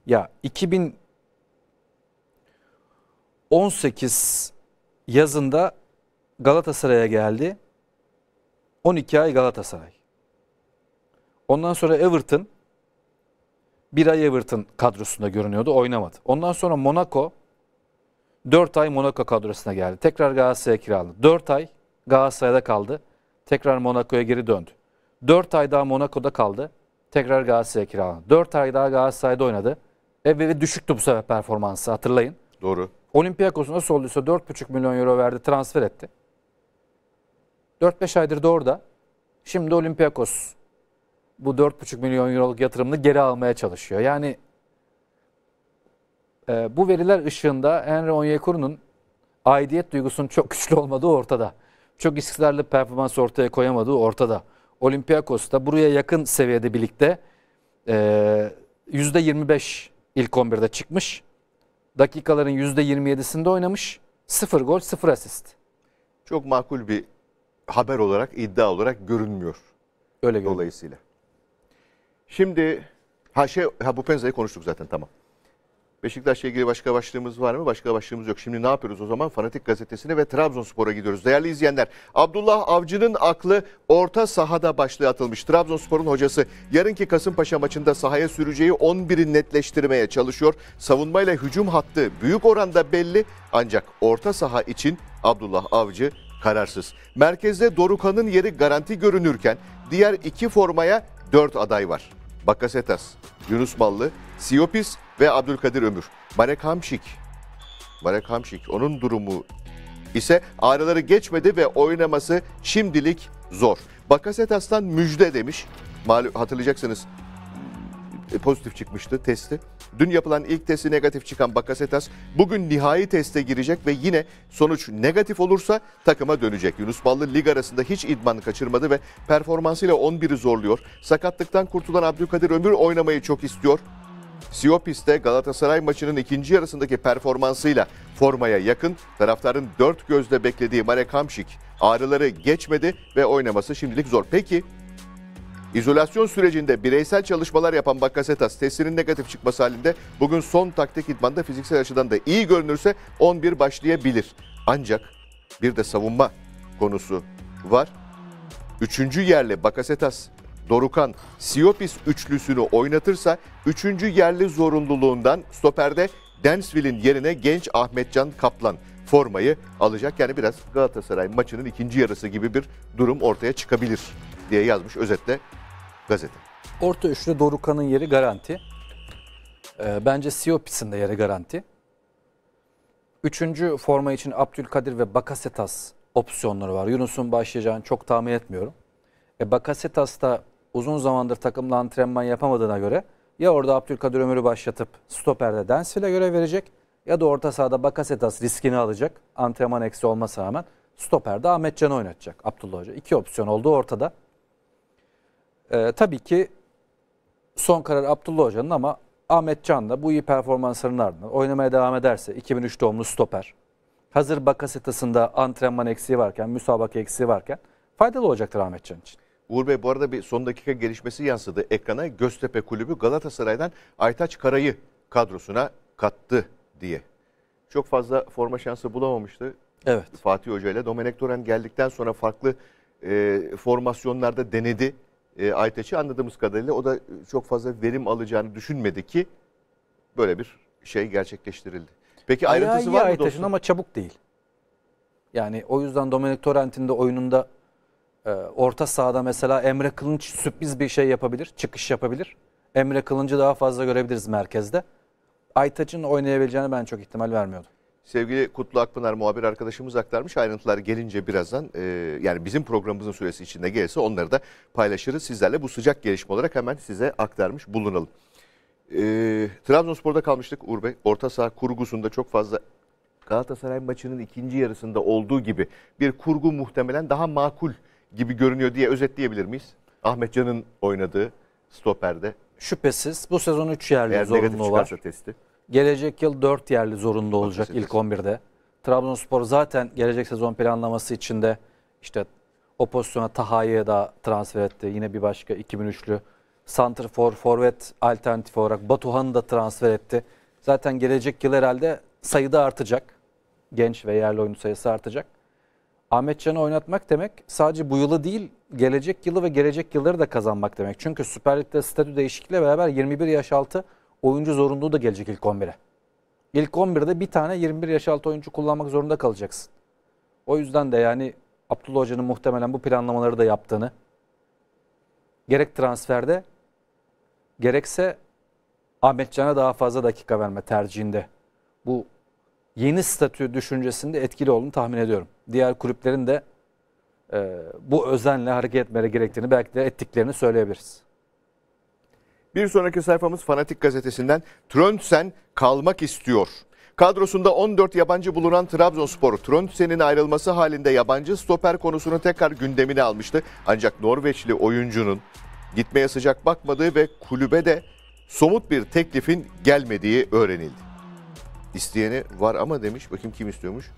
Ya 2018 yazında Galatasaray'a geldi. 12 ay Galatasaray. Ondan sonra Everton bir ay Everton kadrosunda görünüyordu oynamadı. Ondan sonra Monaco 4 ay Monaco kadrosuna geldi. Tekrar Galatasaray'a kiralandı. 4 ay Galatasaray'da kaldı. Tekrar Monaco'ya geri döndü. 4 ay daha Monaco'da kaldı. Tekrar Galatasaray'a kiralandı. 4 ay daha Galatasaray'da oynadı. E, ve düşüktü bu sefer performansı hatırlayın. Doğru. Olympiakos'un nasıl olduysa 4,5 milyon euro verdi transfer etti. 4-5 aydır da orada. Şimdi Olympiakos bu 4,5 milyon euroluk yatırımını geri almaya çalışıyor. Yani e, bu veriler ışığında Henry Onyekuru'nun aidiyet duygusunun çok güçlü olmadığı ortada. Çok istikrarlı performans ortaya koyamadığı ortada. Olympiakos'ta buraya yakın seviyede birlikte e, %25 ilk 11'de çıkmış. Dakikaların %27'sinde oynamış. 0 gol 0 asist. Çok makul bir haber olarak iddia olarak görünmüyor. Öyle görünüyor. Dolayısıyla. Şimdi ha şey ha bu Penza'yı konuştuk zaten tamam. Beşiktaş'la ilgili başka başlığımız var mı? Başka başlığımız yok. Şimdi ne yapıyoruz o zaman? Fanatik Gazetesi'ne ve Trabzonspor'a gidiyoruz. Değerli izleyenler, Abdullah Avcı'nın aklı orta sahada başlığı atılmış. Trabzonspor'un hocası yarınki Kasımpaşa maçında sahaya süreceği 11'i netleştirmeye çalışıyor. Savunmayla hücum hattı büyük oranda belli ancak orta saha için Abdullah Avcı kararsız. Merkezde Dorukan'ın yeri garanti görünürken diğer iki formaya 4 aday var. Bakasetas, Yunus Mallı, Siopis ve Abdülkadir Ömür. Marek Hamşik. Marek Hamşik. Onun durumu ise ağrıları geçmedi ve oynaması şimdilik zor. Bakasetas'tan müjde demiş. Malum hatırlayacaksınız e, pozitif çıkmıştı testi. Dün yapılan ilk testi negatif çıkan Bakasetas bugün nihai teste girecek ve yine sonuç negatif olursa takıma dönecek. Yunus Ballı lig arasında hiç idmanı kaçırmadı ve performansıyla 11'i zorluyor. Sakatlıktan kurtulan Abdülkadir Ömür oynamayı çok istiyor. Siyopis'te Galatasaray maçının ikinci yarısındaki performansıyla formaya yakın taraftarın dört gözle beklediği Marek Hamşik ağrıları geçmedi ve oynaması şimdilik zor. Peki İzolasyon sürecinde bireysel çalışmalar yapan Bakasetas testinin negatif çıkması halinde bugün son taktik idmanda fiziksel açıdan da iyi görünürse 11 başlayabilir. Ancak bir de savunma konusu var. Üçüncü yerli Bakasetas, Dorukan, Siopis üçlüsünü oynatırsa üçüncü yerli zorunluluğundan stoperde Densville'in yerine genç Ahmetcan Kaplan formayı alacak. Yani biraz Galatasaray maçının ikinci yarısı gibi bir durum ortaya çıkabilir diye yazmış özetle gazete. Orta üçlü Dorukan'ın yeri garanti. E, bence Siopis'in de yeri garanti. Üçüncü forma için Abdülkadir ve Bakasetas opsiyonları var. Yunus'un başlayacağını çok tahmin etmiyorum. E, Bakasetas da uzun zamandır takımla antrenman yapamadığına göre ya orada Abdülkadir Ömür'ü başlatıp stoperde Densile göre verecek ya da orta sahada Bakasetas riskini alacak. Antrenman eksi olmasına rağmen stoperde Ahmet Can'ı oynatacak Abdullah Hoca. İki opsiyon olduğu ortada. E, tabii ki son karar Abdullah Hoca'nın ama Ahmet Can da bu iyi performansların ardından oynamaya devam ederse 2003 doğumlu stoper. Hazır Bakasitas'ında antrenman eksiği varken, müsabaka eksiği varken faydalı olacaktır Ahmet Can için. Uğur Bey bu arada bir son dakika gelişmesi yansıdı ekrana. Göztepe Kulübü Galatasaray'dan Aytaç Karay'ı kadrosuna kattı diye. Çok fazla forma şansı bulamamıştı. Evet. Fatih Hoca ile Domenek Toren geldikten sonra farklı e, formasyonlarda denedi e, Aytaç'ı anladığımız kadarıyla o da e, çok fazla verim alacağını düşünmedi ki böyle bir şey gerçekleştirildi. Peki ayrıntısı var mı Aytaç'ın dostum? ama çabuk değil. Yani o yüzden Dominic Torrent'in de oyununda e, orta sahada mesela Emre Kılınç sürpriz bir şey yapabilir, çıkış yapabilir. Emre Kılınç'ı daha fazla görebiliriz merkezde. Aytaç'ın oynayabileceğine ben çok ihtimal vermiyordum. Sevgili Kutlu Akpınar muhabir arkadaşımız aktarmış. Ayrıntılar gelince birazdan e, yani bizim programımızın süresi içinde gelirse onları da paylaşırız. Sizlerle bu sıcak gelişme olarak hemen size aktarmış bulunalım. E, Trabzonspor'da kalmıştık Uğur Orta saha kurgusunda çok fazla Galatasaray maçının ikinci yarısında olduğu gibi bir kurgu muhtemelen daha makul gibi görünüyor diye özetleyebilir miyiz? Ahmet Can'ın oynadığı stoperde. Şüphesiz bu sezon 3 yerli Eğer zorunlu var. testi. Gelecek yıl 4 yerli zorunda olacak ilk 11'de. Trabzonspor zaten gelecek sezon planlaması içinde işte o pozisyona Taha'yı da transfer etti. Yine bir başka 2003'lü Santrfor, Forvet alternatif olarak Batuhan'ı da transfer etti. Zaten gelecek yıl herhalde sayıda artacak. Genç ve yerli oyuncu sayısı artacak. Ahmet Can'ı oynatmak demek sadece bu yılı değil gelecek yılı ve gelecek yılları da kazanmak demek. Çünkü Süper Lig'de statü değişikliğiyle beraber 21 yaş altı oyuncu zorunluluğu da gelecek ilk 11'e. İlk 11'de bir tane 21 yaş altı oyuncu kullanmak zorunda kalacaksın. O yüzden de yani Abdullah Hoca'nın muhtemelen bu planlamaları da yaptığını gerek transferde gerekse Ahmet Can'a daha fazla dakika verme tercihinde bu yeni statü düşüncesinde etkili olduğunu tahmin ediyorum. Diğer kulüplerin de e, bu özenle hareket etmeleri gerektiğini belki de ettiklerini söyleyebiliriz. Bir sonraki sayfamız Fanatik Gazetesi'nden Tröntsen kalmak istiyor. Kadrosunda 14 yabancı bulunan Trabzonspor, Tröntsen'in ayrılması halinde yabancı stoper konusunu tekrar gündemine almıştı. Ancak Norveçli oyuncunun gitmeye sıcak bakmadığı ve kulübe de somut bir teklifin gelmediği öğrenildi. İsteyeni var ama demiş. Bakayım kim istiyormuş.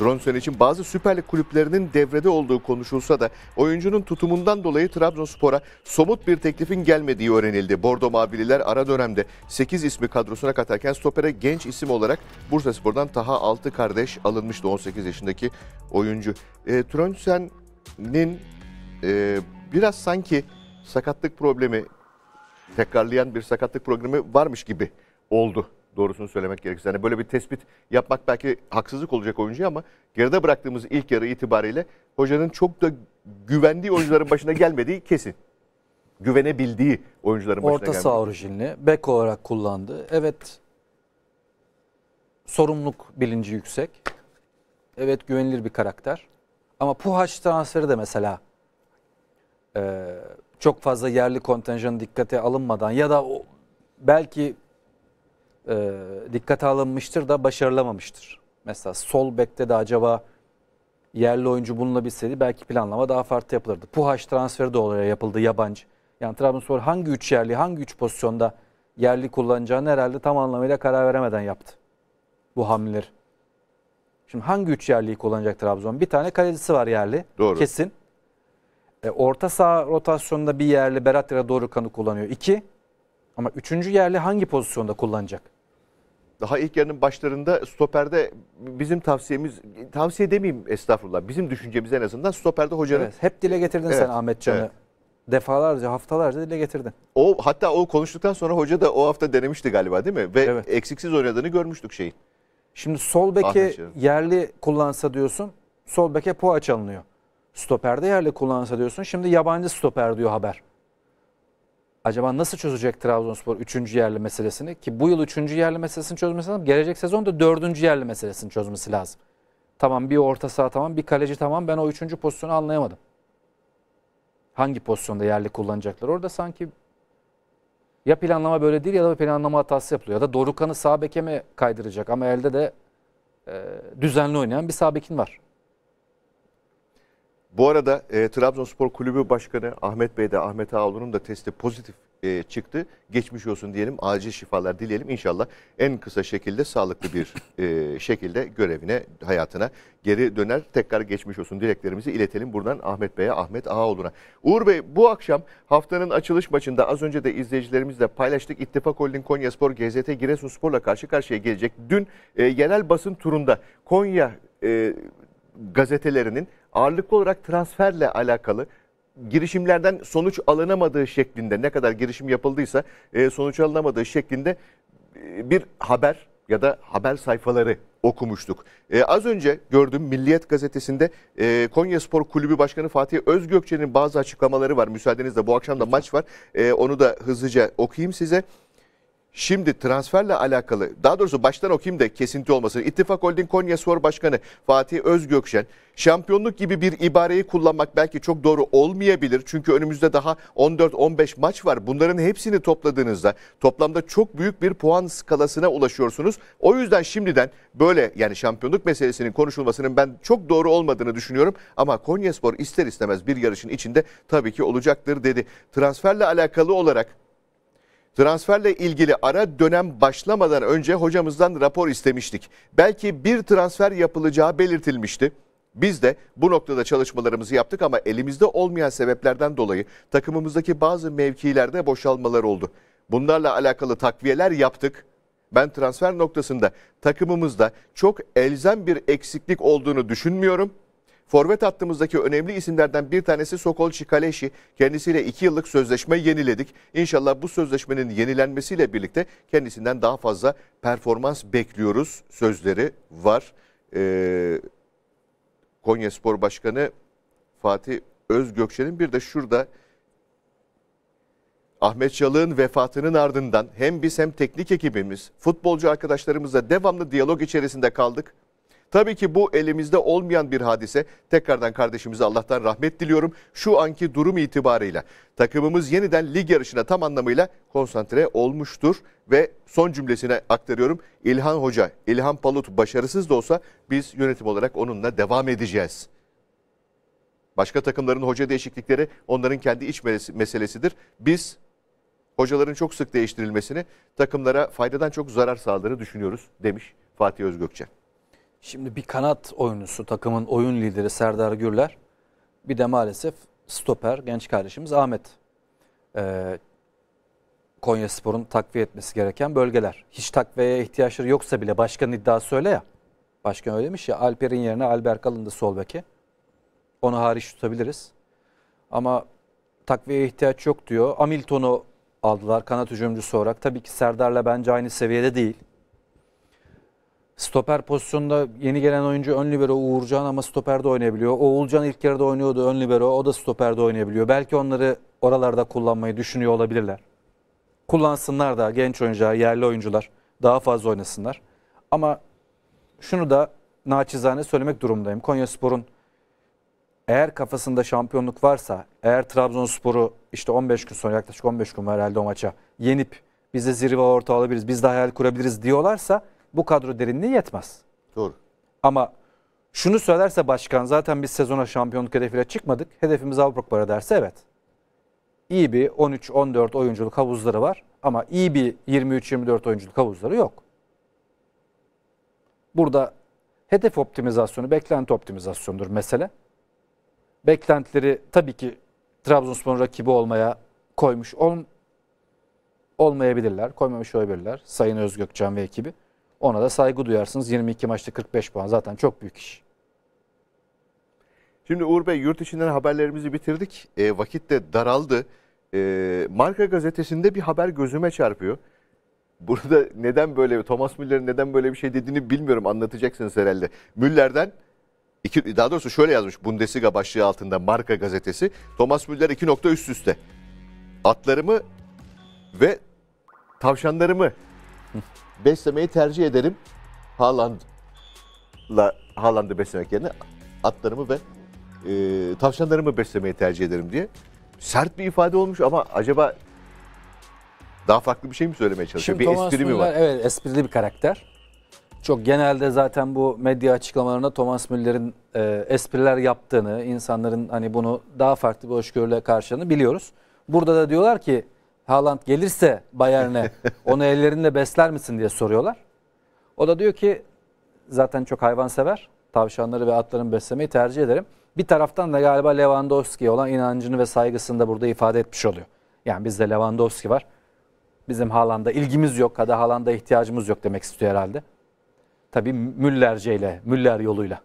Dronsen için bazı Süper Lig kulüplerinin devrede olduğu konuşulsa da oyuncunun tutumundan dolayı Trabzonspor'a somut bir teklifin gelmediği öğrenildi. Bordo Mavililer ara dönemde 8 ismi kadrosuna katarken stopere genç isim olarak Bursaspor'dan Taha Altı Kardeş alınmıştı 18 yaşındaki oyuncu. E, Tronsen'in e, biraz sanki sakatlık problemi tekrarlayan bir sakatlık problemi varmış gibi oldu doğrusunu söylemek gerekirse. Yani böyle bir tespit yapmak belki haksızlık olacak oyuncuya ama geride bıraktığımız ilk yarı itibariyle hocanın çok da güvendiği oyuncuların başına gelmediği kesin. Güvenebildiği oyuncuların başına Orta saha orijinli, bek olarak kullandı. Evet, sorumluluk bilinci yüksek. Evet, güvenilir bir karakter. Ama Puhaç transferi de mesela e, çok fazla yerli kontenjanı dikkate alınmadan ya da o, belki e, dikkate alınmıştır da başarılamamıştır. Mesela sol bekte de acaba yerli oyuncu bununla bulunabilseydi belki planlama daha farklı yapılırdı. Puhaş transferi de oraya yapıldı yabancı. Yani Trabzonspor hangi üç yerli, hangi üç pozisyonda yerli kullanacağını herhalde tam anlamıyla karar veremeden yaptı bu hamleleri. Şimdi hangi üç yerliyi kullanacak Trabzon? Bir tane kalecisi var yerli. Doğru. Kesin. E, orta saha rotasyonunda bir yerli Berat Yara kullanıyor. İki. Ama üçüncü yerli hangi pozisyonda kullanacak? daha ilk yarının başlarında stoperde bizim tavsiyemiz tavsiye demeyeyim estağfurullah. Bizim düşüncemiz en azından stoperde hocanın evet, hep dile getirdin evet, sen Ahmet Can'ı. Evet. Defalarca, haftalarca dile getirdin. O hatta o konuştuktan sonra hoca da o hafta denemişti galiba değil mi? Ve evet. eksiksiz oynadığını görmüştük şeyin. Şimdi sol beke yerli kullansa diyorsun. Sol beke poğa çalınıyor. Stoperde yerli kullansa diyorsun. Şimdi yabancı stoper diyor haber acaba nasıl çözecek Trabzonspor 3. yerli meselesini? Ki bu yıl 3. yerli meselesini çözmesi lazım. Gelecek sezon da 4. yerli meselesini çözmesi lazım. Tamam bir orta saha tamam bir kaleci tamam ben o 3. pozisyonu anlayamadım. Hangi pozisyonda yerli kullanacaklar? Orada sanki ya planlama böyle değil ya da planlama hatası yapılıyor. Ya da Dorukan'ı sağ beke kaydıracak ama elde de e, düzenli oynayan bir sağ bekin var. Bu arada e, Trabzonspor Kulübü Başkanı Ahmet Bey de Ahmet Ağaoğlu'nun da testi pozitif e, çıktı. Geçmiş olsun diyelim, acil şifalar dileyelim. İnşallah en kısa şekilde sağlıklı bir e, şekilde görevine, hayatına geri döner. Tekrar geçmiş olsun dileklerimizi iletelim buradan Ahmet Bey'e, Ahmet Ağaoğlu'na. Uğur Bey bu akşam haftanın açılış maçında az önce de izleyicilerimizle paylaştık. İttifak Holding Spor GZT Giresunspor'la karşı karşıya gelecek. Dün e, yerel basın turunda Konya e, gazetelerinin ağırlıklı olarak transferle alakalı girişimlerden sonuç alınamadığı şeklinde ne kadar girişim yapıldıysa e, sonuç alınamadığı şeklinde e, bir haber ya da haber sayfaları okumuştuk. Ee, az önce gördüm Milliyet gazetesinde e, Konya Spor Kulübü Başkanı Fatih Özgökçe'nin bazı açıklamaları var. Müsaadenizle bu akşam da maç var. E, onu da hızlıca okuyayım size. Şimdi transferle alakalı daha doğrusu baştan okuyayım da kesinti olmasın. İttifak Holding Konya Spor Başkanı Fatih Özgökşen şampiyonluk gibi bir ibareyi kullanmak belki çok doğru olmayabilir. Çünkü önümüzde daha 14-15 maç var. Bunların hepsini topladığınızda toplamda çok büyük bir puan skalasına ulaşıyorsunuz. O yüzden şimdiden böyle yani şampiyonluk meselesinin konuşulmasının ben çok doğru olmadığını düşünüyorum. Ama Konya Spor ister istemez bir yarışın içinde tabii ki olacaktır dedi. Transferle alakalı olarak Transferle ilgili ara dönem başlamadan önce hocamızdan rapor istemiştik. Belki bir transfer yapılacağı belirtilmişti. Biz de bu noktada çalışmalarımızı yaptık ama elimizde olmayan sebeplerden dolayı takımımızdaki bazı mevkilerde boşalmalar oldu. Bunlarla alakalı takviyeler yaptık. Ben transfer noktasında takımımızda çok elzem bir eksiklik olduğunu düşünmüyorum. Forvet hattımızdaki önemli isimlerden bir tanesi Sokol Çikaleşi. Kendisiyle iki yıllık sözleşme yeniledik. İnşallah bu sözleşmenin yenilenmesiyle birlikte kendisinden daha fazla performans bekliyoruz sözleri var. Ee, Konya Spor Başkanı Fatih Özgökçen'in bir de şurada Ahmet Çalık'ın vefatının ardından hem biz hem teknik ekibimiz, futbolcu arkadaşlarımızla devamlı diyalog içerisinde kaldık. Tabii ki bu elimizde olmayan bir hadise. Tekrardan kardeşimize Allah'tan rahmet diliyorum. Şu anki durum itibarıyla takımımız yeniden lig yarışına tam anlamıyla konsantre olmuştur. Ve son cümlesine aktarıyorum. İlhan Hoca, İlhan Palut başarısız da olsa biz yönetim olarak onunla devam edeceğiz. Başka takımların hoca değişiklikleri onların kendi iç meselesidir. Biz hocaların çok sık değiştirilmesini takımlara faydadan çok zarar sağladığını düşünüyoruz demiş Fatih Özgökçen. Şimdi bir kanat oyuncusu takımın oyun lideri Serdar Gürler. Bir de maalesef stoper genç kardeşimiz Ahmet. Ee, Konya Spor'un takviye etmesi gereken bölgeler. Hiç takviyeye ihtiyaçları yoksa bile başkanın iddiası öyle ya. Başkan öyle demiş ya Alper'in yerine Alper da sol beke. Onu hariç tutabiliriz. Ama takviyeye ihtiyaç yok diyor. Hamilton'u aldılar kanat hücumcusu olarak. Tabii ki Serdar'la bence aynı seviyede değil. Stoper pozisyonunda yeni gelen oyuncu ön libero Uğurcan ama stoperde oynayabiliyor. Oğulcan ilk yarıda oynuyordu ön libero. O da stoperde oynayabiliyor. Belki onları oralarda kullanmayı düşünüyor olabilirler. Kullansınlar da genç oyuncular, yerli oyuncular daha fazla oynasınlar. Ama şunu da naçizane söylemek durumdayım. Konyaspor'un eğer kafasında şampiyonluk varsa, eğer Trabzonspor'u işte 15 gün sonra yaklaşık 15 gün var herhalde o maça yenip bize zirve orta alabiliriz, biz de hayal kurabiliriz diyorlarsa bu kadro derinliği yetmez. Doğru. Ama şunu söylerse başkan zaten biz sezona şampiyonluk hedefiyle çıkmadık. Hedefimiz Avrupa Kupaları derse evet. İyi bir 13-14 oyunculuk havuzları var ama iyi bir 23-24 oyunculuk havuzları yok. Burada hedef optimizasyonu, beklenti optimizasyonudur mesele. Beklentileri tabii ki Trabzonspor rakibi olmaya koymuş ol, olmayabilirler, koymamış olabilirler Sayın Özgökcan ve ekibi. Ona da saygı duyarsınız. 22 maçta 45 puan zaten çok büyük iş. Şimdi Uğur Bey yurt içinden haberlerimizi bitirdik. E, vakit de daraldı. E, Marka gazetesinde bir haber gözüme çarpıyor. Burada neden böyle Thomas Müller'in neden böyle bir şey dediğini bilmiyorum anlatacaksınız herhalde. Müller'den iki, daha doğrusu şöyle yazmış Bundesliga başlığı altında Marka gazetesi. Thomas Müller iki nokta üst üste. Atlarımı ve tavşanlarımı beslemeyi tercih ederim. Haaland'la Haaland'ı beslemek yerine atlarımı ve e, tavşanlarımı beslemeyi tercih ederim diye. Sert bir ifade olmuş ama acaba daha farklı bir şey mi söylemeye çalışıyor? Şimdi bir Thomas espri mi var? Evet esprili bir karakter. Çok genelde zaten bu medya açıklamalarında Thomas Müller'in e, espriler yaptığını, insanların hani bunu daha farklı bir hoşgörüyle karşıladığını biliyoruz. Burada da diyorlar ki Haaland gelirse Bayern'e onu ellerinle besler misin diye soruyorlar. O da diyor ki zaten çok hayvansever. Tavşanları ve atların beslemeyi tercih ederim. Bir taraftan da galiba Lewandowski'ye olan inancını ve saygısını da burada ifade etmiş oluyor. Yani bizde Lewandowski var. Bizim Haaland'a ilgimiz yok ya da Haaland'a ihtiyacımız yok demek istiyor herhalde. Tabii Müllerceyle, Müller yoluyla.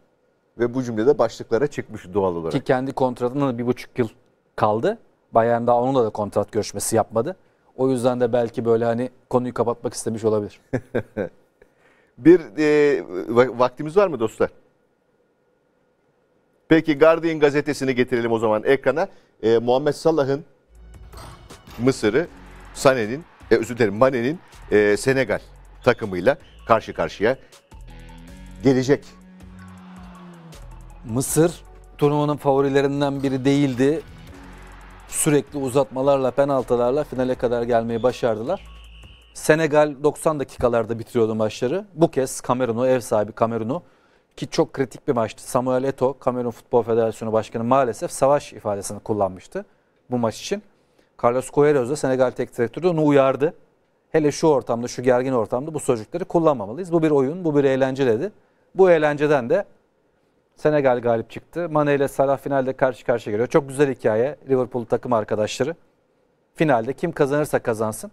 Ve bu cümlede başlıklara çıkmış doğal olarak. Ki kendi kontratının bir buçuk yıl kaldı. Bayern daha onunla da kontrat görüşmesi yapmadı. O yüzden de belki böyle hani konuyu kapatmak istemiş olabilir. bir e, vaktimiz var mı dostlar? Peki Guardian gazetesini getirelim o zaman ekrana. E, Muhammed Salah'ın Mısır'ı Sane'nin, e, özür dilerim Mane'nin e, Senegal takımıyla karşı karşıya gelecek. Mısır turnuvanın favorilerinden biri değildi sürekli uzatmalarla, penaltılarla finale kadar gelmeyi başardılar. Senegal 90 dakikalarda bitiriyordu maçları. Bu kez Kamerun'u, ev sahibi Kamerun'u ki çok kritik bir maçtı. Samuel Eto, Kamerun Futbol Federasyonu Başkanı maalesef savaş ifadesini kullanmıştı bu maç için. Carlos Coelho da Senegal Tek Direktörü onu uyardı. Hele şu ortamda, şu gergin ortamda bu sözcükleri kullanmamalıyız. Bu bir oyun, bu bir eğlence dedi. Bu eğlenceden de Senegal galip çıktı. Mane ile Salah finalde karşı karşıya geliyor. Çok güzel hikaye Liverpool takım arkadaşları. Finalde kim kazanırsa kazansın.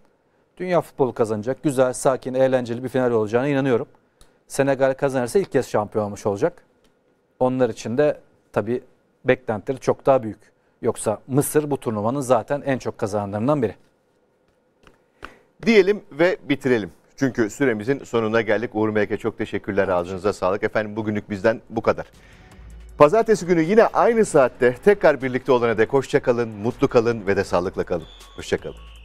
Dünya futbolu kazanacak. Güzel, sakin, eğlenceli bir final olacağına inanıyorum. Senegal kazanırsa ilk kez şampiyon olmuş olacak. Onlar için de tabii beklentileri çok daha büyük. Yoksa Mısır bu turnuvanın zaten en çok kazananlarından biri. Diyelim ve bitirelim. Çünkü süremizin sonuna geldik. Uğur Melek'e çok teşekkürler. Ağzınıza sağlık. Efendim bugünlük bizden bu kadar. Pazartesi günü yine aynı saatte tekrar birlikte olana dek hoşça kalın, mutlu kalın ve de sağlıkla kalın. Hoşçakalın.